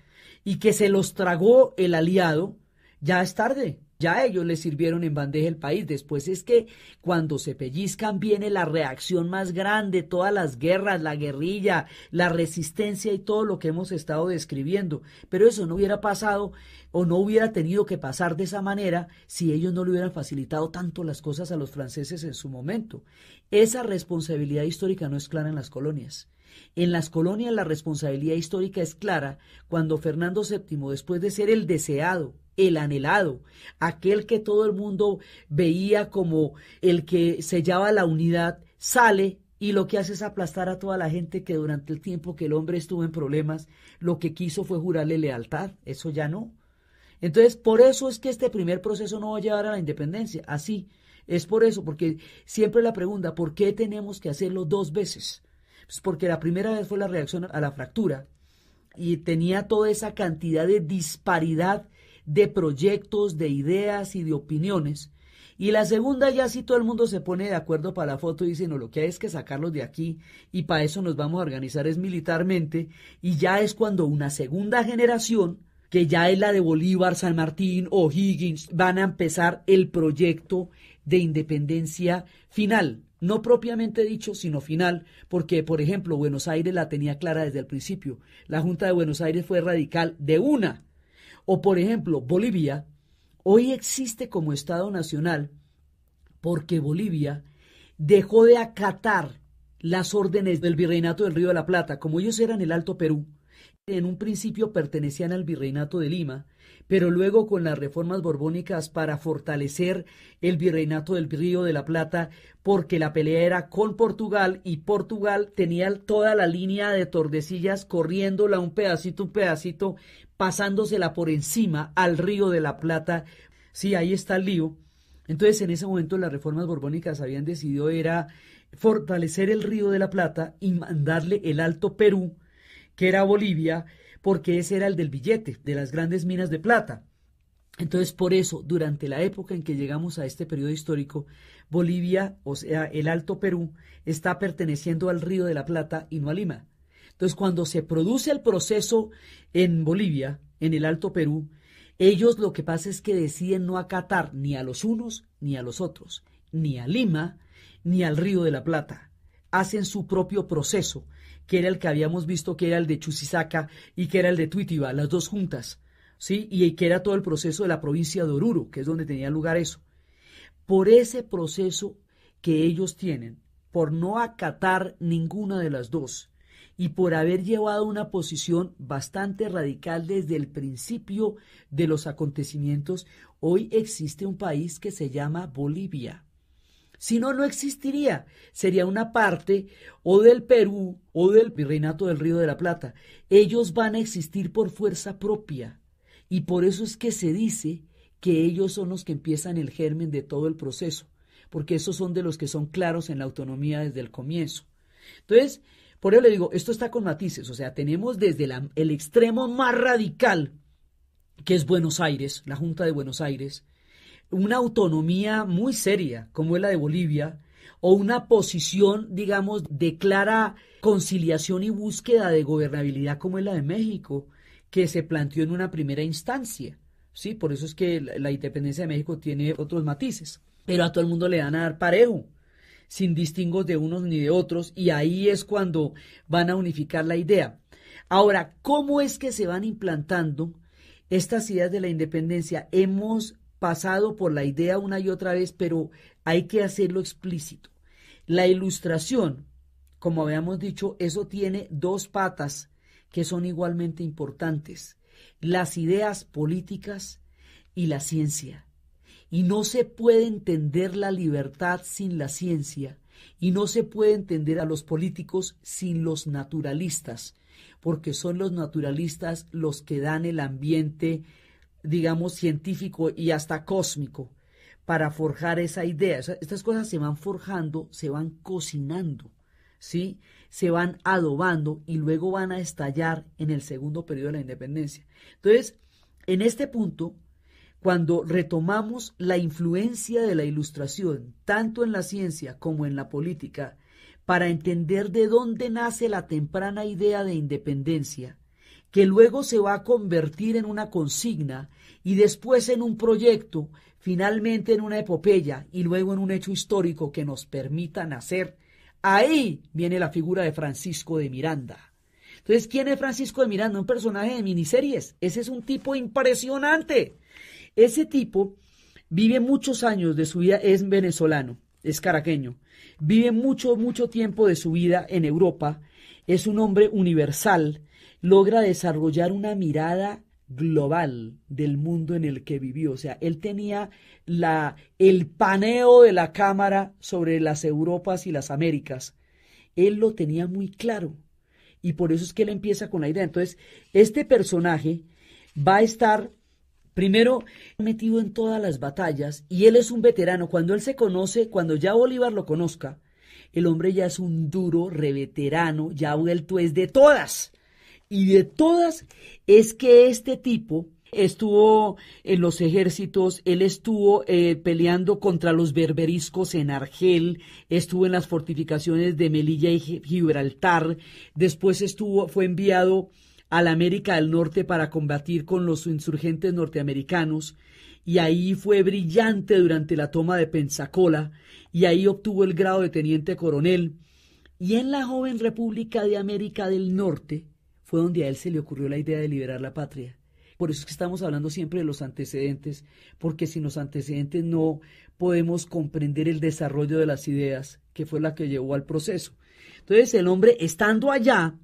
y que se los tragó el aliado, ya es tarde. Ya ellos le sirvieron en bandeja el país. Después es que cuando se pellizcan viene la reacción más grande, todas las guerras, la guerrilla, la resistencia y todo lo que hemos estado describiendo. Pero eso no hubiera pasado o no hubiera tenido que pasar de esa manera si ellos no le hubieran facilitado tanto las cosas a los franceses en su momento. Esa responsabilidad histórica no es clara en las colonias. En las colonias la responsabilidad histórica es clara cuando Fernando VII, después de ser el deseado, el anhelado, aquel que todo el mundo veía como el que sellaba la unidad, sale y lo que hace es aplastar a toda la gente que durante el tiempo que el hombre estuvo en problemas, lo que quiso fue jurarle lealtad. Eso ya no. Entonces, por eso es que este primer proceso no va a llevar a la independencia. Así, es por eso, porque siempre la pregunta, ¿por qué tenemos que hacerlo dos veces? Pues porque la primera vez fue la reacción a la fractura y tenía toda esa cantidad de disparidad de proyectos, de ideas y de opiniones. Y la segunda ya si todo el mundo se pone de acuerdo para la foto y dice, no, lo que hay es que sacarlos de aquí y para eso nos vamos a organizar es militarmente. Y ya es cuando una segunda generación, que ya es la de Bolívar, San Martín o Higgins, van a empezar el proyecto de independencia final. No propiamente dicho, sino final, porque, por ejemplo, Buenos Aires la tenía clara desde el principio. La Junta de Buenos Aires fue radical de una o por ejemplo, Bolivia hoy existe como Estado Nacional porque Bolivia dejó de acatar las órdenes del Virreinato del Río de la Plata, como ellos eran el Alto Perú. En un principio pertenecían al Virreinato de Lima, pero luego con las reformas borbónicas para fortalecer el Virreinato del Río de la Plata, porque la pelea era con Portugal y Portugal tenía toda la línea de Tordesillas corriéndola un pedacito, un pedacito, pasándosela por encima al río de la Plata. Sí, ahí está el lío. Entonces, en ese momento las reformas borbónicas habían decidido era fortalecer el río de la Plata y mandarle el Alto Perú, que era Bolivia, porque ese era el del billete, de las grandes minas de plata. Entonces, por eso, durante la época en que llegamos a este periodo histórico, Bolivia, o sea, el Alto Perú, está perteneciendo al Río de la Plata y no a Lima. Entonces, cuando se produce el proceso en Bolivia, en el Alto Perú, ellos lo que pasa es que deciden no acatar ni a los unos ni a los otros, ni a Lima ni al Río de la Plata. Hacen su propio proceso, que era el que habíamos visto que era el de Chusisaca y que era el de Tuitiba, las dos juntas, ¿sí? Y que era todo el proceso de la provincia de Oruro, que es donde tenía lugar eso. Por ese proceso que ellos tienen, por no acatar ninguna de las dos, y por haber llevado una posición bastante radical desde el principio de los acontecimientos, hoy existe un país que se llama Bolivia. Si no, no existiría. Sería una parte o del Perú o del Virreinato del Río de la Plata. Ellos van a existir por fuerza propia. Y por eso es que se dice que ellos son los que empiezan el germen de todo el proceso, porque esos son de los que son claros en la autonomía desde el comienzo. Entonces, por eso le digo, esto está con matices, o sea, tenemos desde el extremo más radical, que es Buenos Aires, la Junta de Buenos Aires, una autonomía muy seria, como es la de Bolivia, o una posición, digamos, de clara conciliación y búsqueda de gobernabilidad, como es la de México, que se planteó en una primera instancia. ¿sí? Por eso es que la, la independencia de México tiene otros matices, pero a todo el mundo le dan a dar parejo sin distingos de unos ni de otros, y ahí es cuando van a unificar la idea. Ahora, ¿cómo es que se van implantando estas ideas de la independencia? Hemos pasado por la idea una y otra vez, pero hay que hacerlo explícito. La ilustración, como habíamos dicho, eso tiene dos patas que son igualmente importantes, las ideas políticas y la ciencia. Y no se puede entender la libertad sin la ciencia, y no se puede entender a los políticos sin los naturalistas, porque son los naturalistas los que dan el ambiente, digamos, científico y hasta cósmico para forjar esa idea. estas cosas se van forjando, se van cocinando, ¿sí? Se van adobando y luego van a estallar en el segundo periodo de la independencia. Entonces, en este punto, cuando retomamos la influencia de la ilustración, tanto en la ciencia como en la política, para entender de dónde nace la temprana idea de independencia, que luego se va a convertir en una consigna y después en un proyecto, finalmente en una epopeya y luego en un hecho histórico que nos permita nacer. Ahí viene la figura de Francisco de Miranda. Entonces, ¿quién es Francisco de Miranda? Un personaje de miniseries. Ese es un tipo impresionante ese tipo vive muchos años de su vida, es venezolano, es caraqueño, vive mucho, mucho tiempo de su vida en Europa, es un hombre universal, logra desarrollar una mirada global del mundo en el que vivió. O sea, él tenía la, el paneo de la cámara sobre las Europas y las Américas. Él lo tenía muy claro. Y por eso es que él empieza con la idea. Entonces, este personaje va a estar Primero, metido en todas las batallas y él es un veterano. Cuando él se conoce, cuando ya Bolívar lo conozca, el hombre ya es un duro reveterano, ya vuelto es de todas. Y de todas es que este tipo estuvo en los ejércitos, él estuvo eh, peleando contra los berberiscos en Argel, estuvo en las fortificaciones de Melilla y Gibraltar, después estuvo, fue enviado a la América del Norte para combatir con los insurgentes norteamericanos y ahí fue brillante durante la toma de Pensacola y ahí obtuvo el grado de teniente coronel y en la joven República de América del Norte fue donde a él se le ocurrió la idea de liberar la patria. Por eso es que estamos hablando siempre de los antecedentes, porque sin los antecedentes no podemos comprender el desarrollo de las ideas, que fue la que llevó al proceso. Entonces el hombre, estando allá,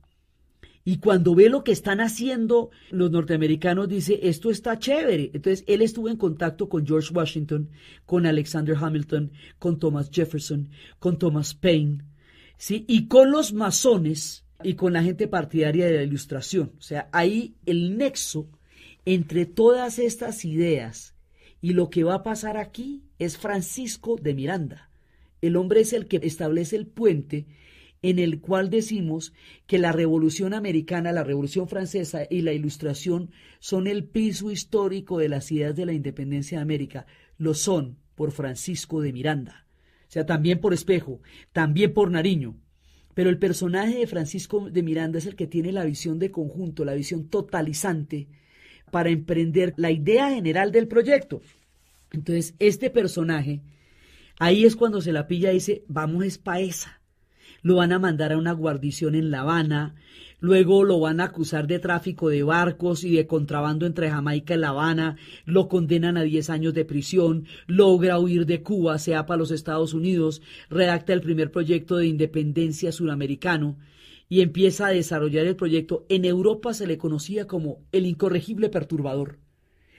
y cuando ve lo que están haciendo los norteamericanos, dice, esto está chévere. Entonces, él estuvo en contacto con George Washington, con Alexander Hamilton, con Thomas Jefferson, con Thomas Paine, ¿sí? y con los masones y con la gente partidaria de la Ilustración. O sea, ahí el nexo entre todas estas ideas y lo que va a pasar aquí es Francisco de Miranda. El hombre es el que establece el puente en el cual decimos que la Revolución Americana, la Revolución Francesa y la Ilustración son el piso histórico de las ideas de la independencia de América. Lo son por Francisco de Miranda, o sea, también por Espejo, también por Nariño. Pero el personaje de Francisco de Miranda es el que tiene la visión de conjunto, la visión totalizante para emprender la idea general del proyecto. Entonces, este personaje, ahí es cuando se la pilla y dice, vamos es lo van a mandar a una guarnición en La Habana, luego lo van a acusar de tráfico de barcos y de contrabando entre Jamaica y La Habana, lo condenan a 10 años de prisión, logra huir de Cuba, sea para los Estados Unidos, redacta el primer proyecto de independencia suramericano y empieza a desarrollar el proyecto. En Europa se le conocía como el incorregible perturbador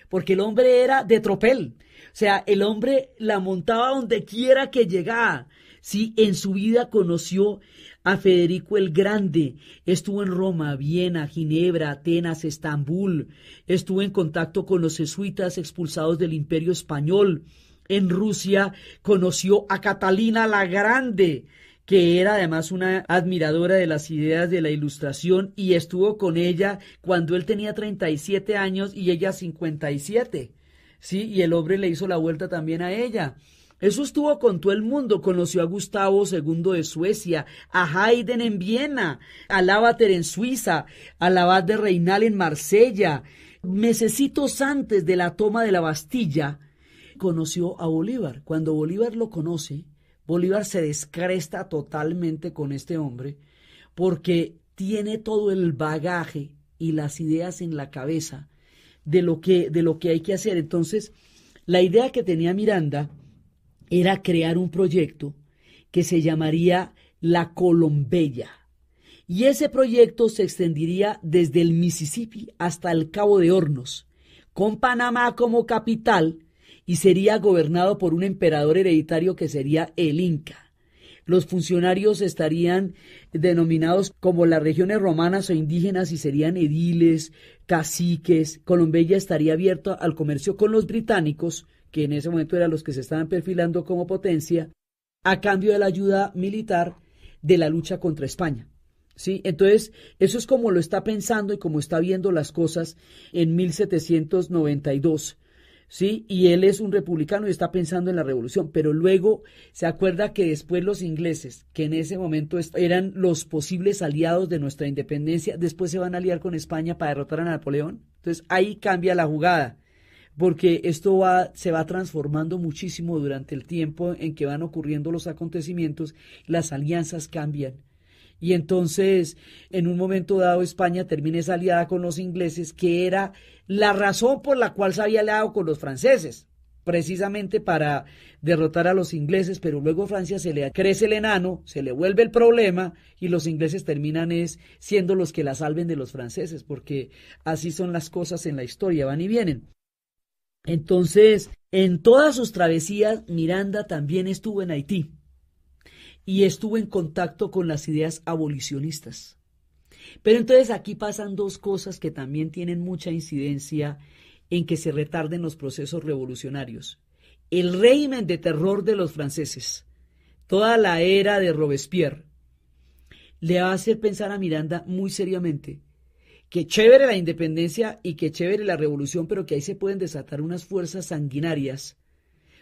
porque el hombre era de tropel. O sea, el hombre la montaba donde quiera que llegara, ¿sí? En su vida conoció a Federico el Grande, estuvo en Roma, Viena, Ginebra, Atenas, Estambul, estuvo en contacto con los jesuitas expulsados del imperio español. En Rusia conoció a Catalina la Grande, que era además una admiradora de las ideas de la ilustración y estuvo con ella cuando él tenía 37 años y ella 57. Sí, y el hombre le hizo la vuelta también a ella. Eso estuvo con todo el mundo. Conoció a Gustavo II de Suecia, a Haydn en Viena, a Lavater en Suiza, a la de Reinal en Marsella. Mesecitos antes de la toma de la Bastilla, conoció a Bolívar. Cuando Bolívar lo conoce, Bolívar se descresta totalmente con este hombre porque tiene todo el bagaje y las ideas en la cabeza de lo que, de lo que hay que hacer. Entonces, la idea que tenía Miranda era crear un proyecto que se llamaría La Colombella. Y ese proyecto se extendiría desde el Mississippi hasta el Cabo de Hornos, con Panamá como capital, y sería gobernado por un emperador hereditario que sería el Inca. Los funcionarios estarían denominados como las regiones romanas o indígenas y serían ediles, caciques. colombella estaría abierta al comercio con los británicos que en ese momento eran los que se estaban perfilando como potencia, a cambio de la ayuda militar de la lucha contra España. ¿sí? Entonces, eso es como lo está pensando y como está viendo las cosas en 1792. ¿sí? Y él es un republicano y está pensando en la revolución, pero luego se acuerda que después los ingleses, que en ese momento eran los posibles aliados de nuestra independencia, después se van a aliar con España para derrotar a Napoleón. Entonces ahí cambia la jugada porque esto se va transformando muchísimo durante el tiempo en que van ocurriendo los acontecimientos, las alianzas cambian. Y entonces, en un momento dado, España termina esa aliada con los ingleses, que era la razón por la cual se había aliado con los franceses, precisamente para derrotar a los ingleses, pero luego Francia se le crece el enano, se le vuelve el problema y los ingleses terminan es siendo los que la salven de los franceses, porque así son las cosas en la historia, van y vienen. Entonces, en todas sus travesías, Miranda también estuvo en Haití y estuvo en contacto con las ideas abolicionistas. Pero entonces aquí pasan dos cosas que también tienen mucha incidencia en que se retarden los procesos revolucionarios. El régimen de terror de los franceses, toda la era de Robespierre, le va a hacer pensar a Miranda muy seriamente que chévere la independencia y que chévere la revolución, pero que ahí se pueden desatar unas fuerzas sanguinarias.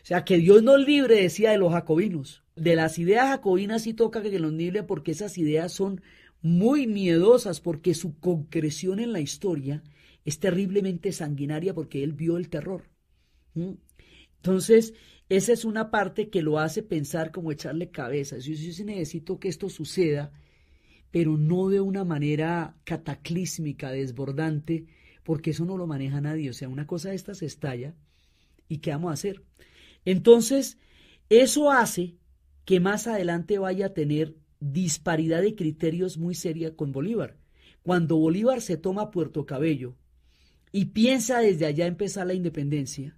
O sea, que Dios nos libre, decía, de los jacobinos. De las ideas jacobinas sí toca que nos libre porque esas ideas son muy miedosas, porque su concreción en la historia es terriblemente sanguinaria porque él vio el terror. ¿Mm? Entonces, esa es una parte que lo hace pensar como echarle cabeza. Yo, yo sí necesito que esto suceda pero no de una manera cataclísmica, desbordante, porque eso no lo maneja nadie. O sea, una cosa de estas estalla y ¿qué vamos a hacer? Entonces, eso hace que más adelante vaya a tener disparidad de criterios muy seria con Bolívar. Cuando Bolívar se toma Puerto Cabello y piensa desde allá empezar la independencia,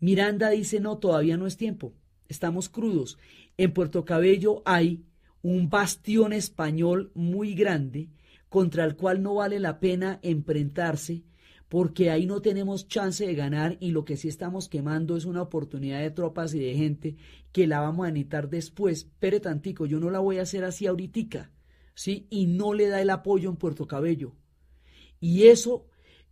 Miranda dice, no, todavía no es tiempo, estamos crudos. En Puerto Cabello hay un bastión español muy grande contra el cual no vale la pena enfrentarse porque ahí no tenemos chance de ganar y lo que sí estamos quemando es una oportunidad de tropas y de gente que la vamos a necesitar después. Pero tantico, yo no la voy a hacer así ahorita, ¿sí? Y no le da el apoyo en Puerto Cabello. Y eso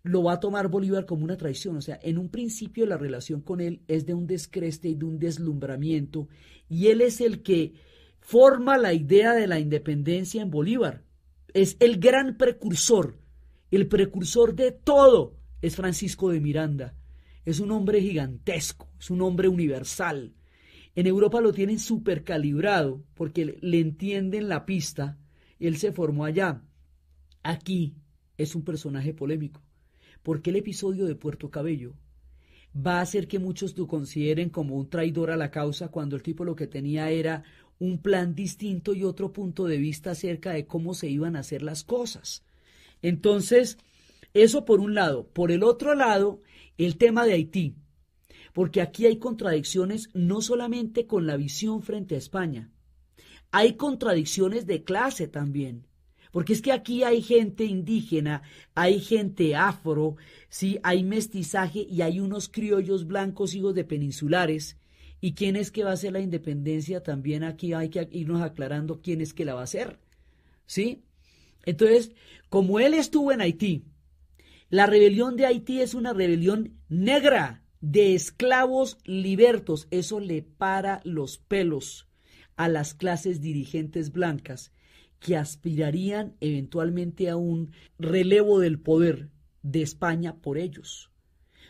lo va a tomar Bolívar como una traición. O sea, en un principio la relación con él es de un descreste y de un deslumbramiento y él es el que forma la idea de la independencia en Bolívar. Es el gran precursor, el precursor de todo es Francisco de Miranda. Es un hombre gigantesco, es un hombre universal. En Europa lo tienen supercalibrado porque le entienden la pista. Él se formó allá. Aquí es un personaje polémico porque el episodio de Puerto Cabello va a hacer que muchos lo consideren como un traidor a la causa cuando el tipo lo que tenía era un plan distinto y otro punto de vista acerca de cómo se iban a hacer las cosas. Entonces, eso por un lado. Por el otro lado, el tema de Haití, porque aquí hay contradicciones no solamente con la visión frente a España, hay contradicciones de clase también. Porque es que aquí hay gente indígena, hay gente afro, sí, hay mestizaje y hay unos criollos blancos hijos de peninsulares ¿Y quién es que va a hacer la independencia? También aquí hay que irnos aclarando quién es que la va a hacer. ¿Sí? Entonces, como él estuvo en Haití, la rebelión de Haití es una rebelión negra de esclavos libertos. Eso le para los pelos a las clases dirigentes blancas que aspirarían eventualmente a un relevo del poder de España por ellos.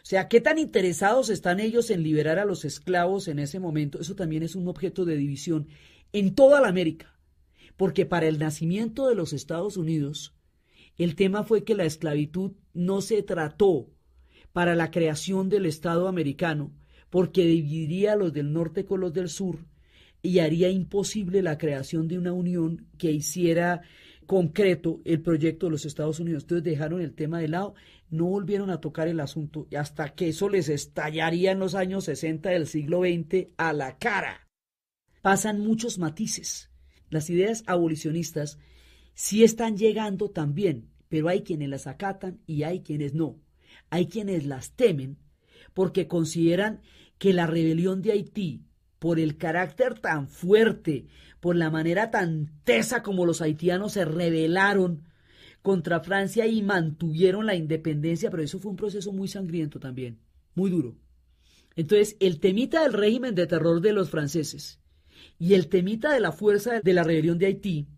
O sea, ¿qué tan interesados están ellos en liberar a los esclavos en ese momento? Eso también es un objeto de división en toda la América, porque para el nacimiento de los Estados Unidos, el tema fue que la esclavitud no se trató para la creación del Estado americano, porque dividiría a los del norte con los del sur y haría imposible la creación de una unión que hiciera concreto el proyecto de los Estados Unidos. Entonces dejaron el tema de lado no volvieron a tocar el asunto hasta que eso les estallaría en los años 60 del siglo XX a la cara. Pasan muchos matices. Las ideas abolicionistas sí están llegando también, pero hay quienes las acatan y hay quienes no. Hay quienes las temen porque consideran que la rebelión de Haití, por el carácter tan fuerte, por la manera tan tesa como los haitianos se rebelaron, contra Francia y mantuvieron la independencia, pero eso fue un proceso muy sangriento también, muy duro. Entonces, el temita del régimen de terror de los franceses y el temita de la fuerza de la rebelión de Haití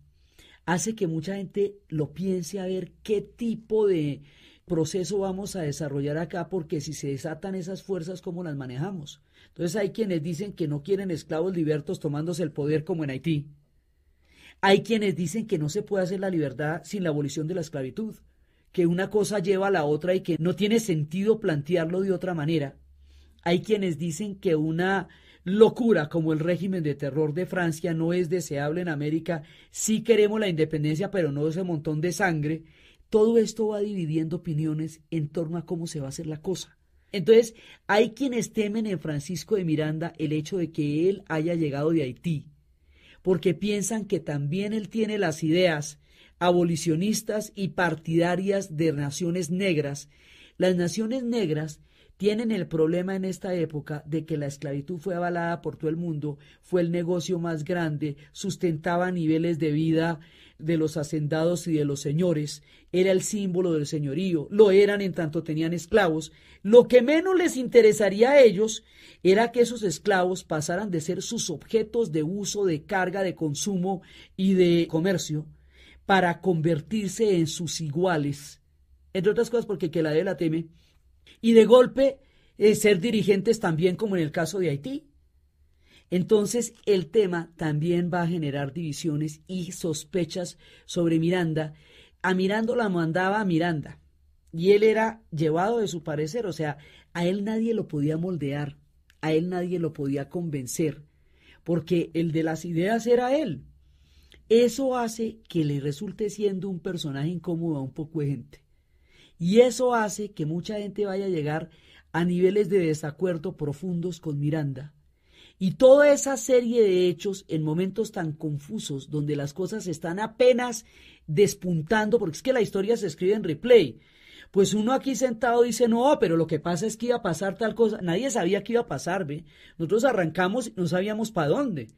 hace que mucha gente lo piense a ver qué tipo de proceso vamos a desarrollar acá, porque si se desatan esas fuerzas, ¿cómo las manejamos? Entonces hay quienes dicen que no quieren esclavos libertos tomándose el poder como en Haití. Hay quienes dicen que no se puede hacer la libertad sin la abolición de la esclavitud, que una cosa lleva a la otra y que no tiene sentido plantearlo de otra manera. Hay quienes dicen que una locura como el régimen de terror de Francia no es deseable en América, sí queremos la independencia, pero no ese montón de sangre. Todo esto va dividiendo opiniones en torno a cómo se va a hacer la cosa. Entonces, hay quienes temen en Francisco de Miranda el hecho de que él haya llegado de Haití, porque piensan que también él tiene las ideas abolicionistas y partidarias de naciones negras. Las naciones negras tienen el problema en esta época de que la esclavitud fue avalada por todo el mundo, fue el negocio más grande, sustentaba niveles de vida de los hacendados y de los señores, era el símbolo del señorío, lo eran en tanto tenían esclavos. Lo que menos les interesaría a ellos era que esos esclavos pasaran de ser sus objetos de uso, de carga, de consumo y de comercio, para convertirse en sus iguales. Entre otras cosas porque que la de la teme, y de golpe eh, ser dirigentes también como en el caso de Haití. Entonces el tema también va a generar divisiones y sospechas sobre Miranda. A Miranda la mandaba a Miranda y él era llevado de su parecer, o sea, a él nadie lo podía moldear, a él nadie lo podía convencer, porque el de las ideas era él. Eso hace que le resulte siendo un personaje incómodo a un poco de gente. Y eso hace que mucha gente vaya a llegar a niveles de desacuerdo profundos con Miranda. Y toda esa serie de hechos en momentos tan confusos donde las cosas están apenas despuntando, porque es que la historia se escribe en replay. Pues uno aquí sentado dice, no, pero lo que pasa es que iba a pasar tal cosa. Nadie sabía que iba a pasar, ¿ve? Nosotros arrancamos y no sabíamos para dónde.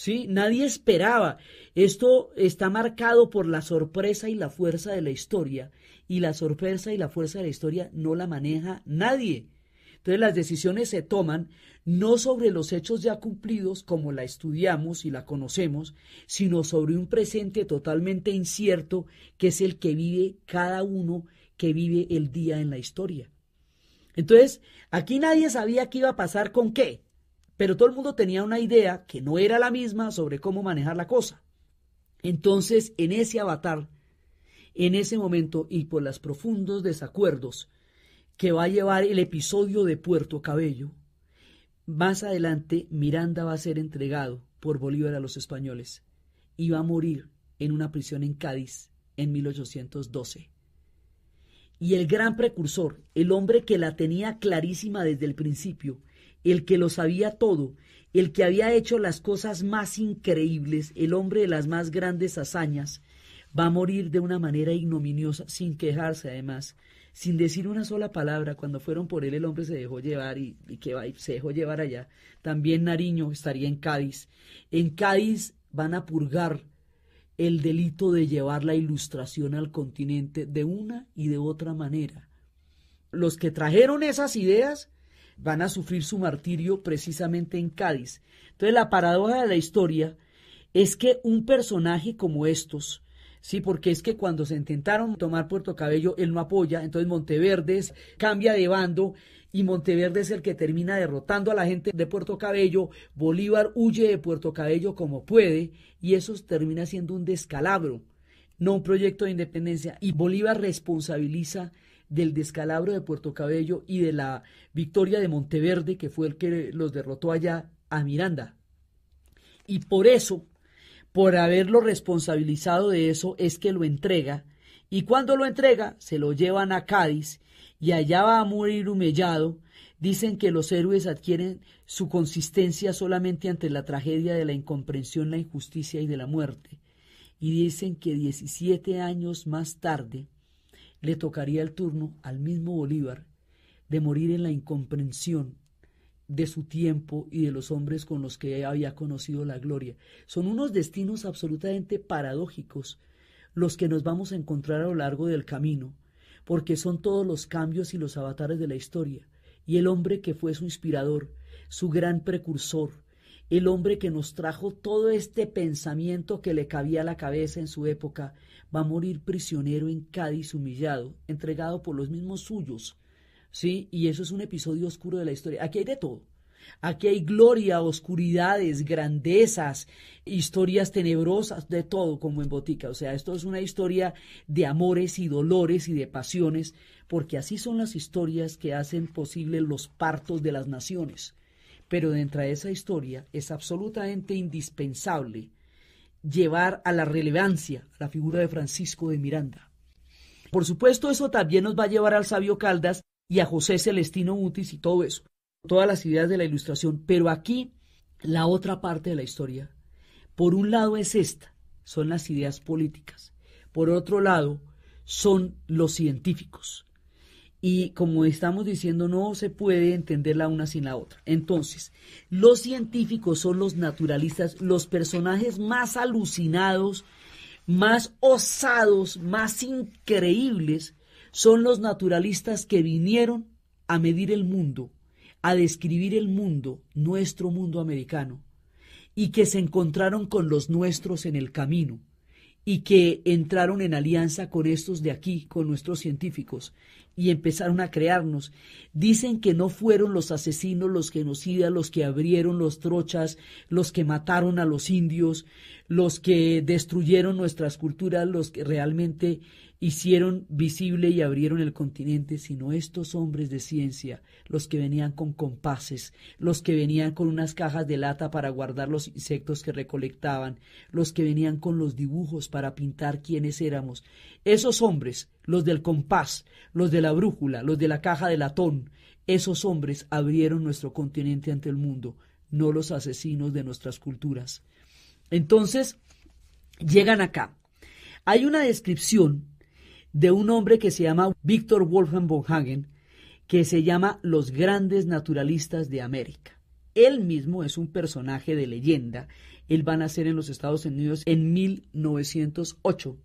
¿sí? Nadie esperaba. Esto está marcado por la sorpresa y la fuerza de la historia. Y la sorpresa y la fuerza de la historia no la maneja nadie. Entonces las decisiones se toman no sobre los hechos ya cumplidos como la estudiamos y la conocemos, sino sobre un presente totalmente incierto que es el que vive cada uno que vive el día en la historia. Entonces, aquí nadie sabía qué iba a pasar con qué, pero todo el mundo tenía una idea que no era la misma sobre cómo manejar la cosa. Entonces, en ese avatar, en ese momento y por los profundos desacuerdos que va a llevar el episodio de Puerto Cabello, más adelante Miranda va a ser entregado por Bolívar a los españoles y va a morir en una prisión en Cádiz en 1812. Y el gran precursor, el hombre que la tenía clarísima desde el principio, el que lo sabía todo, el que había hecho las cosas más increíbles, el hombre de las más grandes hazañas, va a morir de una manera ignominiosa, sin quejarse además, sin decir una sola palabra. Cuando fueron por él, el hombre se dejó llevar y, que se dejó llevar allá. También Nariño estaría en Cádiz. En Cádiz van a purgar el delito de llevar la ilustración al continente de una y de otra manera. Los que trajeron esas ideas van a sufrir su martirio precisamente en Cádiz. Entonces la paradoja de la historia es que un personaje como estos, Sí, porque es que cuando se intentaron tomar Puerto Cabello, él no apoya, entonces Monteverde cambia de bando y Monteverde es el que termina derrotando a la gente de Puerto Cabello, Bolívar huye de Puerto Cabello como puede y eso termina siendo un descalabro, no un proyecto de independencia y Bolívar responsabiliza del descalabro de Puerto Cabello y de la victoria de Monteverde, que fue el que los derrotó allá a Miranda. Y por eso, por haberlo responsabilizado de eso, es que lo entrega. Y cuando lo entrega, se lo llevan a Cádiz y allá va a morir humillado. Dicen que los héroes adquieren su consistencia solamente ante la tragedia de la incomprensión, la injusticia y de la muerte. Y dicen que 17 años más tarde, le tocaría el turno al mismo Bolívar de morir en la incomprensión de su tiempo y de los hombres con los que había conocido la gloria. Son unos destinos absolutamente paradójicos los que nos vamos a encontrar a lo largo del camino, porque son todos los cambios y los avatares de la historia, y el hombre que fue su inspirador, su gran precursor, el hombre que nos trajo todo este pensamiento que le cabía la cabeza en su época, va a morir prisionero en Cádiz, humillado, entregado por los mismos suyos. ¿Sí? Y eso es un episodio oscuro de la historia. Aquí hay de todo. Aquí hay gloria, oscuridades, grandezas, historias tenebrosas, de todo como en Botica. O sea, esto es una historia de amores y dolores y de pasiones, porque así son las historias que hacen posible los partos de las naciones. Pero dentro de esa historia es absolutamente indispensable llevar a la relevancia la figura de Francisco de Miranda. Por supuesto, eso también nos va a llevar al sabio Caldas y a José Celestino Utis y todo eso, todas las ideas de la ilustración. Pero aquí, la otra parte de la historia, por un lado es esta, son las ideas políticas. Por otro lado, son los científicos. Y como estamos diciendo, no se puede entender la una sin la otra. Entonces, los científicos son los naturalistas, los personajes más alucinados, más osados, más increíbles, son los naturalistas que vinieron a medir el mundo, a describir el mundo, nuestro mundo americano, y que se encontraron con los nuestros en el camino y que entraron en alianza con estos de aquí, con nuestros científicos, y empezaron a crearnos. Dicen que no fueron los asesinos, los genocidas, los que abrieron los trochas, los que mataron a los indios, los que destruyeron nuestras culturas, los que realmente hicieron visible y abrieron el continente, sino estos hombres de ciencia, los que venían con compases, los que venían con unas cajas de lata para guardar los insectos que recolectaban, los que venían con los dibujos para pintar quiénes éramos. Esos hombres, los del compás, los de la brújula, los de la caja de latón, esos hombres abrieron nuestro continente ante el mundo, no los asesinos de nuestras culturas. Entonces, llegan acá. Hay una descripción de un hombre que se llama Víctor Wolfgang von Hagen, que se llama Los grandes naturalistas de América. Él mismo es un personaje de leyenda. Él va a nacer en los Estados Unidos en 1908.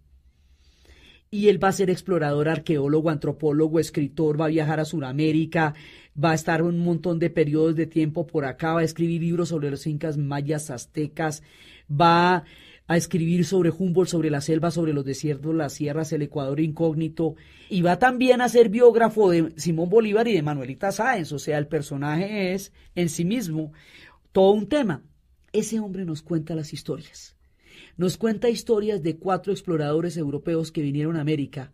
Y él va a ser explorador, arqueólogo, antropólogo, escritor, va a viajar a Sudamérica, va a estar un montón de periodos de tiempo por acá, va a escribir libros sobre los incas, mayas, aztecas, va a escribir sobre Humboldt, sobre la selva, sobre los desiertos, las sierras, el Ecuador incógnito, y va también a ser biógrafo de Simón Bolívar y de Manuelita Sáenz, o sea, el personaje es en sí mismo todo un tema. Ese hombre nos cuenta las historias. Nos cuenta historias de cuatro exploradores europeos que vinieron a América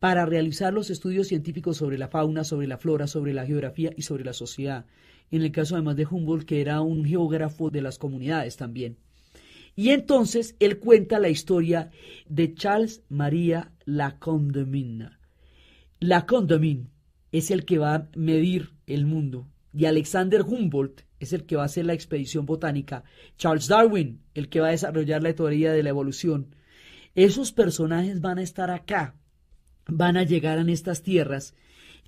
para realizar los estudios científicos sobre la fauna, sobre la flora, sobre la geografía y sobre la sociedad. En el caso además de Humboldt, que era un geógrafo de las comunidades también. Y entonces él cuenta la historia de Charles María La Lacondomine es el que va a medir el mundo y Alexander Humboldt es el que va a hacer la expedición botánica, Charles Darwin, el que va a desarrollar la teoría de la evolución. Esos personajes van a estar acá, van a llegar a estas tierras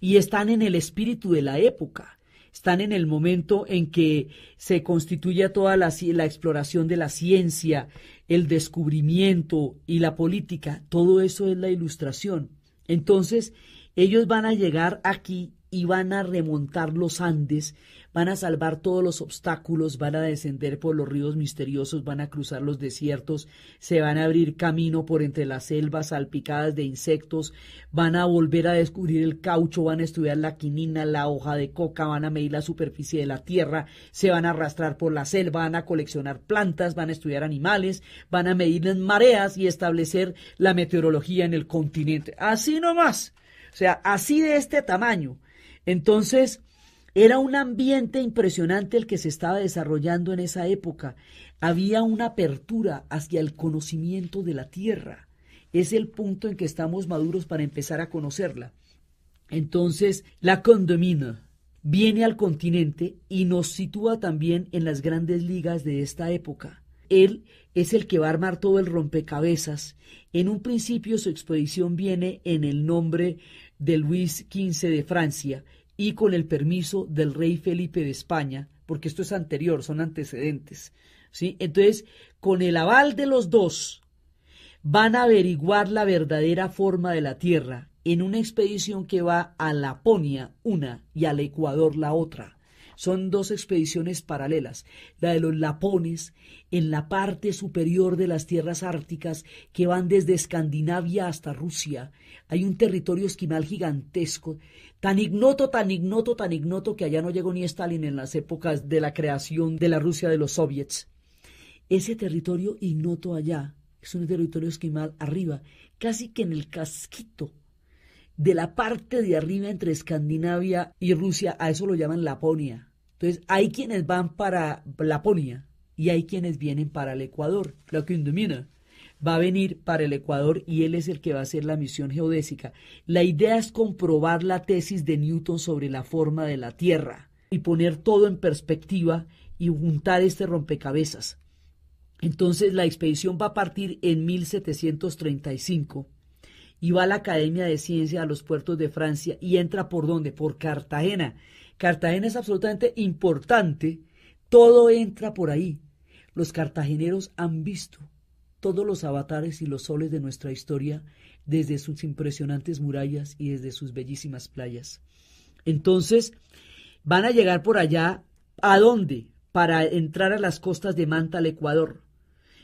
y están en el espíritu de la época están en el momento en que se constituye toda la, la exploración de la ciencia, el descubrimiento y la política. Todo eso es la ilustración. Entonces, ellos van a llegar aquí y van a remontar los Andes van a salvar todos los obstáculos, van a descender por los ríos misteriosos, van a cruzar los desiertos, se van a abrir camino por entre las selvas salpicadas de insectos, van a volver a descubrir el caucho, van a estudiar la quinina, la hoja de coca, van a medir la superficie de la tierra, se van a arrastrar por la selva, van a coleccionar plantas, van a estudiar animales, van a medir las mareas y establecer la meteorología en el continente. Así nomás. O sea, así de este tamaño. Entonces, era un ambiente impresionante el que se estaba desarrollando en esa época. Había una apertura hacia el conocimiento de la tierra. Es el punto en que estamos maduros para empezar a conocerla. Entonces, la condomina viene al continente y nos sitúa también en las grandes ligas de esta época. Él es el que va a armar todo el rompecabezas. En un principio su expedición viene en el nombre de Luis XV de Francia y con el permiso del rey Felipe de España, porque esto es anterior, son antecedentes. ¿sí? Entonces, con el aval de los dos, van a averiguar la verdadera forma de la Tierra en una expedición que va a Laponia una y al Ecuador la otra. Son dos expediciones paralelas, la de los lapones en la parte superior de las tierras árticas que van desde Escandinavia hasta Rusia. Hay un territorio esquimal gigantesco tan ignoto, tan ignoto, tan ignoto que allá no llegó ni Stalin en las épocas de la creación de la Rusia de los soviets. Ese territorio ignoto allá es un territorio esquimal arriba, casi que en el casquito de la parte de arriba entre Escandinavia y Rusia, a eso lo llaman Laponia. Entonces, hay quienes van para Laponia y hay quienes vienen para el Ecuador, lo que indomina va a venir para el Ecuador y él es el que va a hacer la misión geodésica. La idea es comprobar la tesis de Newton sobre la forma de la Tierra y poner todo en perspectiva y juntar este rompecabezas. Entonces la expedición va a partir en 1735 y va a la Academia de Ciencias a los puertos de Francia y entra por dónde? Por Cartagena. Cartagena es absolutamente importante. Todo entra por ahí. Los cartageneros han visto todos los avatares y los soles de nuestra historia desde sus impresionantes murallas y desde sus bellísimas playas. Entonces, van a llegar por allá, ¿a dónde? Para entrar a las costas de Manta, al Ecuador.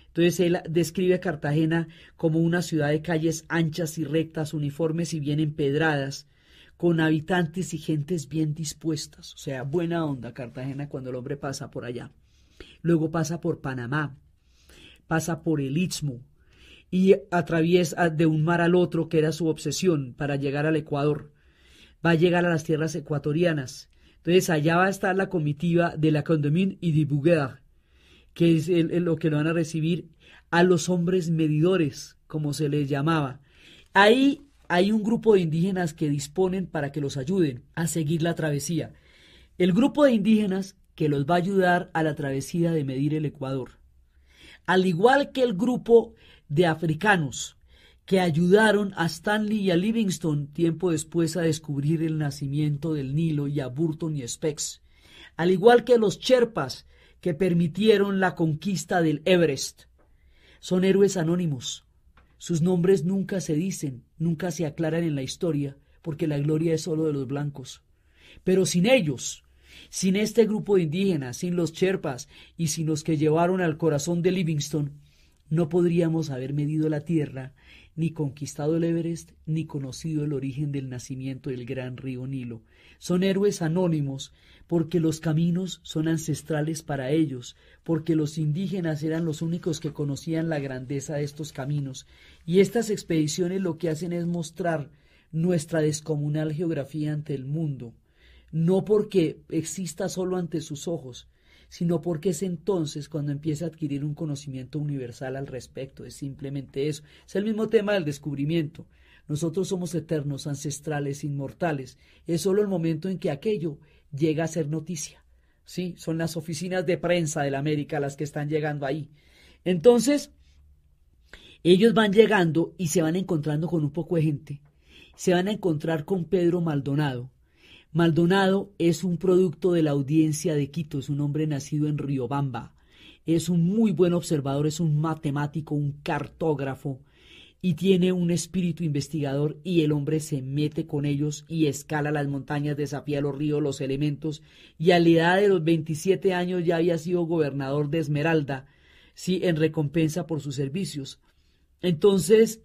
Entonces él describe a Cartagena como una ciudad de calles anchas y rectas, uniformes y bien empedradas, con habitantes y gentes bien dispuestas. O sea, buena onda Cartagena cuando el hombre pasa por allá. Luego pasa por Panamá, pasa por el istmo y atraviesa de un mar al otro, que era su obsesión, para llegar al Ecuador. Va a llegar a las tierras ecuatorianas. Entonces allá va a estar la comitiva de la Condemine y de Bouguer, que es lo que lo van a recibir a los hombres medidores, como se les llamaba. Ahí hay un grupo de indígenas que disponen para que los ayuden a seguir la travesía. El grupo de indígenas que los va a ayudar a la travesía de medir el Ecuador al igual que el grupo de africanos que ayudaron a Stanley y a Livingstone tiempo después a descubrir el nacimiento del Nilo y a Burton y Spex, al igual que los Sherpas que permitieron la conquista del Everest. Son héroes anónimos. Sus nombres nunca se dicen, nunca se aclaran en la historia, porque la gloria es solo de los blancos. Pero sin ellos, sin este grupo de indígenas, sin los Sherpas y sin los que llevaron al corazón de Livingstone, no podríamos haber medido la tierra, ni conquistado el Everest, ni conocido el origen del nacimiento del gran río Nilo. Son héroes anónimos porque los caminos son ancestrales para ellos, porque los indígenas eran los únicos que conocían la grandeza de estos caminos. Y estas expediciones lo que hacen es mostrar nuestra descomunal geografía ante el mundo no porque exista solo ante sus ojos, sino porque es entonces cuando empieza a adquirir un conocimiento universal al respecto. Es simplemente eso. Es el mismo tema del descubrimiento. Nosotros somos eternos, ancestrales, inmortales. Es solo el momento en que aquello llega a ser noticia. Sí, son las oficinas de prensa de la América las que están llegando ahí. Entonces, ellos van llegando y se van encontrando con un poco de gente. Se van a encontrar con Pedro Maldonado, Maldonado es un producto de la audiencia de Quito, es un hombre nacido en Riobamba, es un muy buen observador, es un matemático, un cartógrafo y tiene un espíritu investigador y el hombre se mete con ellos y escala las montañas, desafía los ríos, los elementos y a la edad de los 27 años ya había sido gobernador de Esmeralda, sí, en recompensa por sus servicios. Entonces,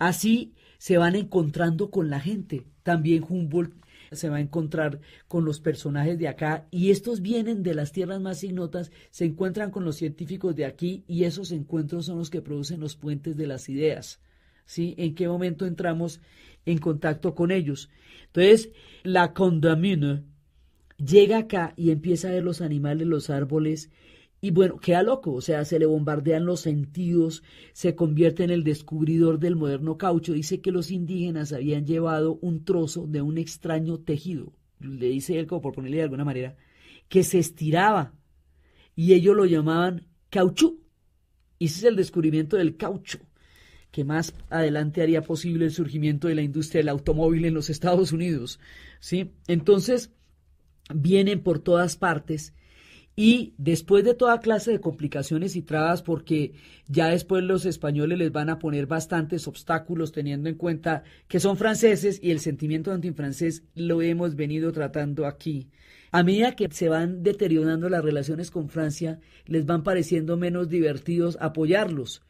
así se van encontrando con la gente. También Humboldt se va a encontrar con los personajes de acá y estos vienen de las tierras más ignotas, se encuentran con los científicos de aquí y esos encuentros son los que producen los puentes de las ideas. ¿Sí? ¿En qué momento entramos en contacto con ellos? Entonces, la condamine llega acá y empieza a ver los animales, los árboles, y bueno, queda loco, o sea, se le bombardean los sentidos, se convierte en el descubridor del moderno caucho, dice que los indígenas habían llevado un trozo de un extraño tejido, le dice él como por ponerle de alguna manera, que se estiraba y ellos lo llamaban cauchú. Y ese es el descubrimiento del caucho, que más adelante haría posible el surgimiento de la industria del automóvil en los Estados Unidos, ¿sí? Entonces, vienen por todas partes y después de toda clase de complicaciones y trabas, porque ya después los españoles les van a poner bastantes obstáculos teniendo en cuenta que son franceses y el sentimiento antifrancés lo hemos venido tratando aquí. A medida que se van deteriorando las relaciones con Francia, les van pareciendo menos divertidos apoyarlos.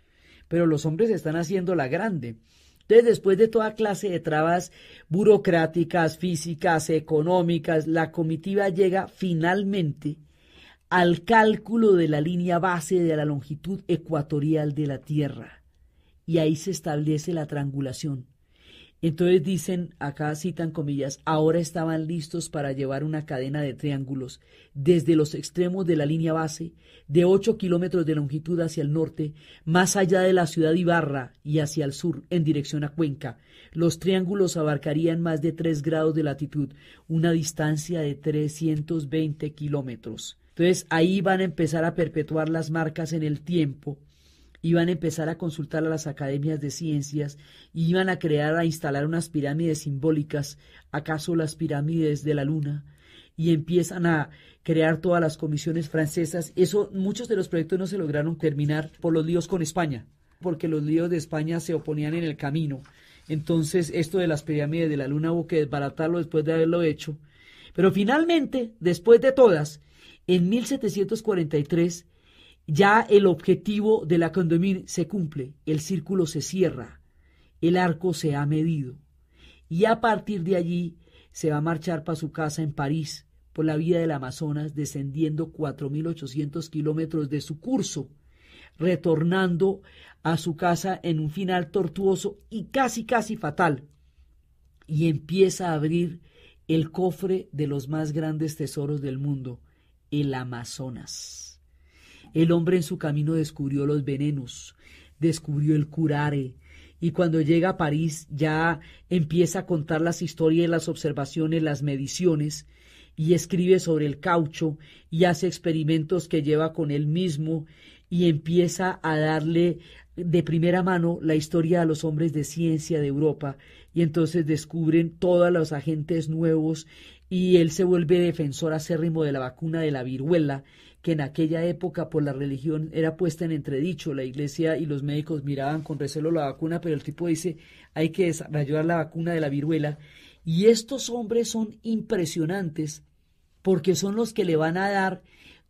Pero los hombres están haciendo la grande. Entonces, después de toda clase de trabas burocráticas, físicas, económicas, la comitiva llega finalmente al cálculo de la línea base de la longitud ecuatorial de la Tierra. Y ahí se establece la triangulación. Entonces dicen, acá citan comillas, ahora estaban listos para llevar una cadena de triángulos desde los extremos de la línea base, de 8 kilómetros de longitud hacia el norte, más allá de la ciudad Ibarra y hacia el sur, en dirección a Cuenca. Los triángulos abarcarían más de 3 grados de latitud, una distancia de 320 kilómetros. Entonces ahí van a empezar a perpetuar las marcas en el tiempo iban a empezar a consultar a las academias de ciencias, iban a crear, a instalar unas pirámides simbólicas, acaso las pirámides de la luna, y empiezan a crear todas las comisiones francesas. Eso, muchos de los proyectos no se lograron terminar por los líos con España, porque los líos de España se oponían en el camino. Entonces, esto de las pirámides de la luna hubo que desbaratarlo después de haberlo hecho. Pero finalmente, después de todas, en 1743 ya el objetivo de la condomine se cumple, el círculo se cierra, el arco se ha medido. Y a partir de allí se va a marchar para su casa en París, por la vía del Amazonas, descendiendo 4.800 kilómetros de su curso, retornando a su casa en un final tortuoso y casi, casi fatal. Y empieza a abrir el cofre de los más grandes tesoros del mundo el Amazonas. El hombre en su camino descubrió los venenos, descubrió el curare, y cuando llega a París ya empieza a contar las historias, las observaciones, las mediciones, y escribe sobre el caucho y hace experimentos que lleva con él mismo y empieza a darle de primera mano la historia a los hombres de ciencia de Europa y entonces descubren todos los agentes nuevos y él se vuelve defensor acérrimo de la vacuna de la viruela, que en aquella época por la religión era puesta en entredicho. La iglesia y los médicos miraban con recelo la vacuna, pero el tipo dice, hay que desarrollar la vacuna de la viruela. Y estos hombres son impresionantes porque son los que le van a dar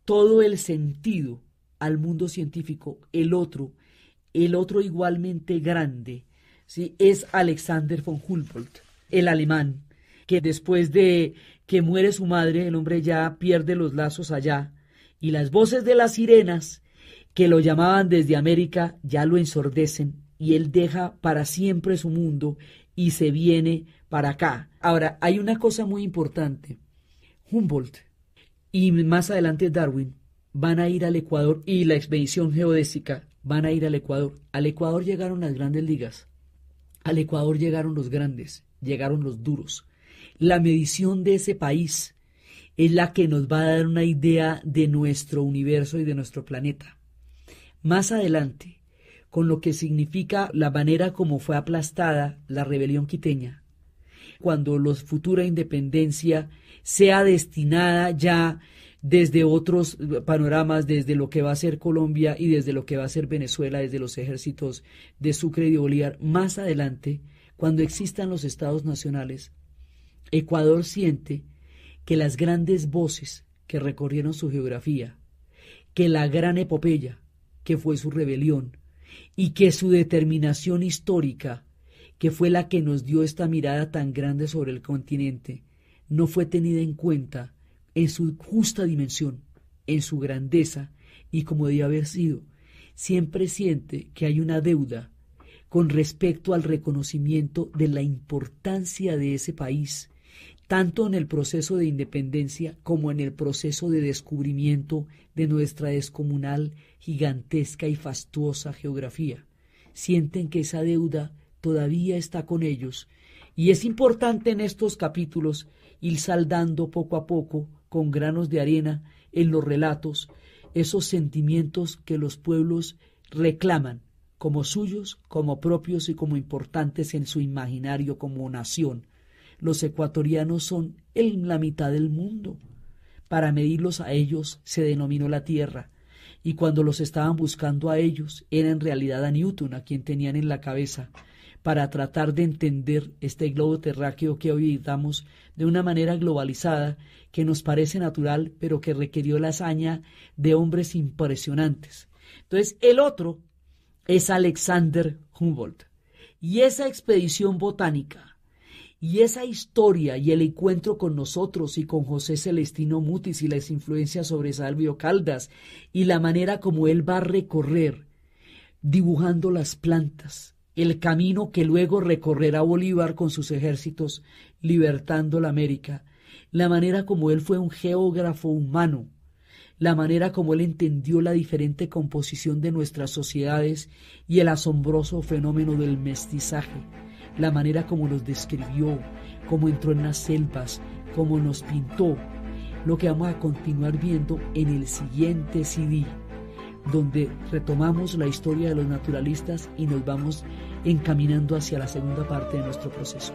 todo el sentido al mundo científico. El otro, el otro igualmente grande, ¿sí? es Alexander von Humboldt, el alemán que después de que muere su madre, el hombre ya pierde los lazos allá, y las voces de las sirenas que lo llamaban desde América ya lo ensordecen, y él deja para siempre su mundo y se viene para acá. Ahora, hay una cosa muy importante. Humboldt y más adelante Darwin van a ir al Ecuador y la expedición geodésica van a ir al Ecuador. Al Ecuador llegaron las grandes ligas, al Ecuador llegaron los grandes, llegaron los duros, la medición de ese país es la que nos va a dar una idea de nuestro universo y de nuestro planeta. Más adelante, con lo que significa la manera como fue aplastada la rebelión quiteña, cuando la futura independencia sea destinada ya desde otros panoramas, desde lo que va a ser Colombia y desde lo que va a ser Venezuela, desde los ejércitos de Sucre y de Bolívar, más adelante, cuando existan los estados nacionales, Ecuador siente que las grandes voces que recorrieron su geografía, que la gran epopeya que fue su rebelión y que su determinación histórica, que fue la que nos dio esta mirada tan grande sobre el continente, no fue tenida en cuenta en su justa dimensión, en su grandeza y como debía haber sido. Siempre siente que hay una deuda con respecto al reconocimiento de la importancia de ese país tanto en el proceso de independencia como en el proceso de descubrimiento de nuestra descomunal, gigantesca y fastuosa geografía. Sienten que esa deuda todavía está con ellos y es importante en estos capítulos ir saldando poco a poco, con granos de arena, en los relatos, esos sentimientos que los pueblos reclaman como suyos, como propios y como importantes en su imaginario como nación. Los ecuatorianos son en la mitad del mundo. Para medirlos a ellos se denominó la Tierra, y cuando los estaban buscando a ellos era en realidad a Newton a quien tenían en la cabeza para tratar de entender este globo terráqueo que hoy habitamos de una manera globalizada que nos parece natural, pero que requirió la hazaña de hombres impresionantes. Entonces, el otro es Alexander Humboldt. Y esa expedición botánica y esa historia y el encuentro con nosotros y con José Celestino Mutis y las influencias sobre Salvio Caldas y la manera como él va a recorrer, dibujando las plantas, el camino que luego recorrerá Bolívar con sus ejércitos, libertando la América, la manera como él fue un geógrafo humano, la manera como él entendió la diferente composición de nuestras sociedades y el asombroso fenómeno del mestizaje la manera como nos describió, cómo entró en las selvas, cómo nos pintó, lo que vamos a continuar viendo en el siguiente CD, donde retomamos la historia de los naturalistas y nos vamos encaminando hacia la segunda parte de nuestro proceso.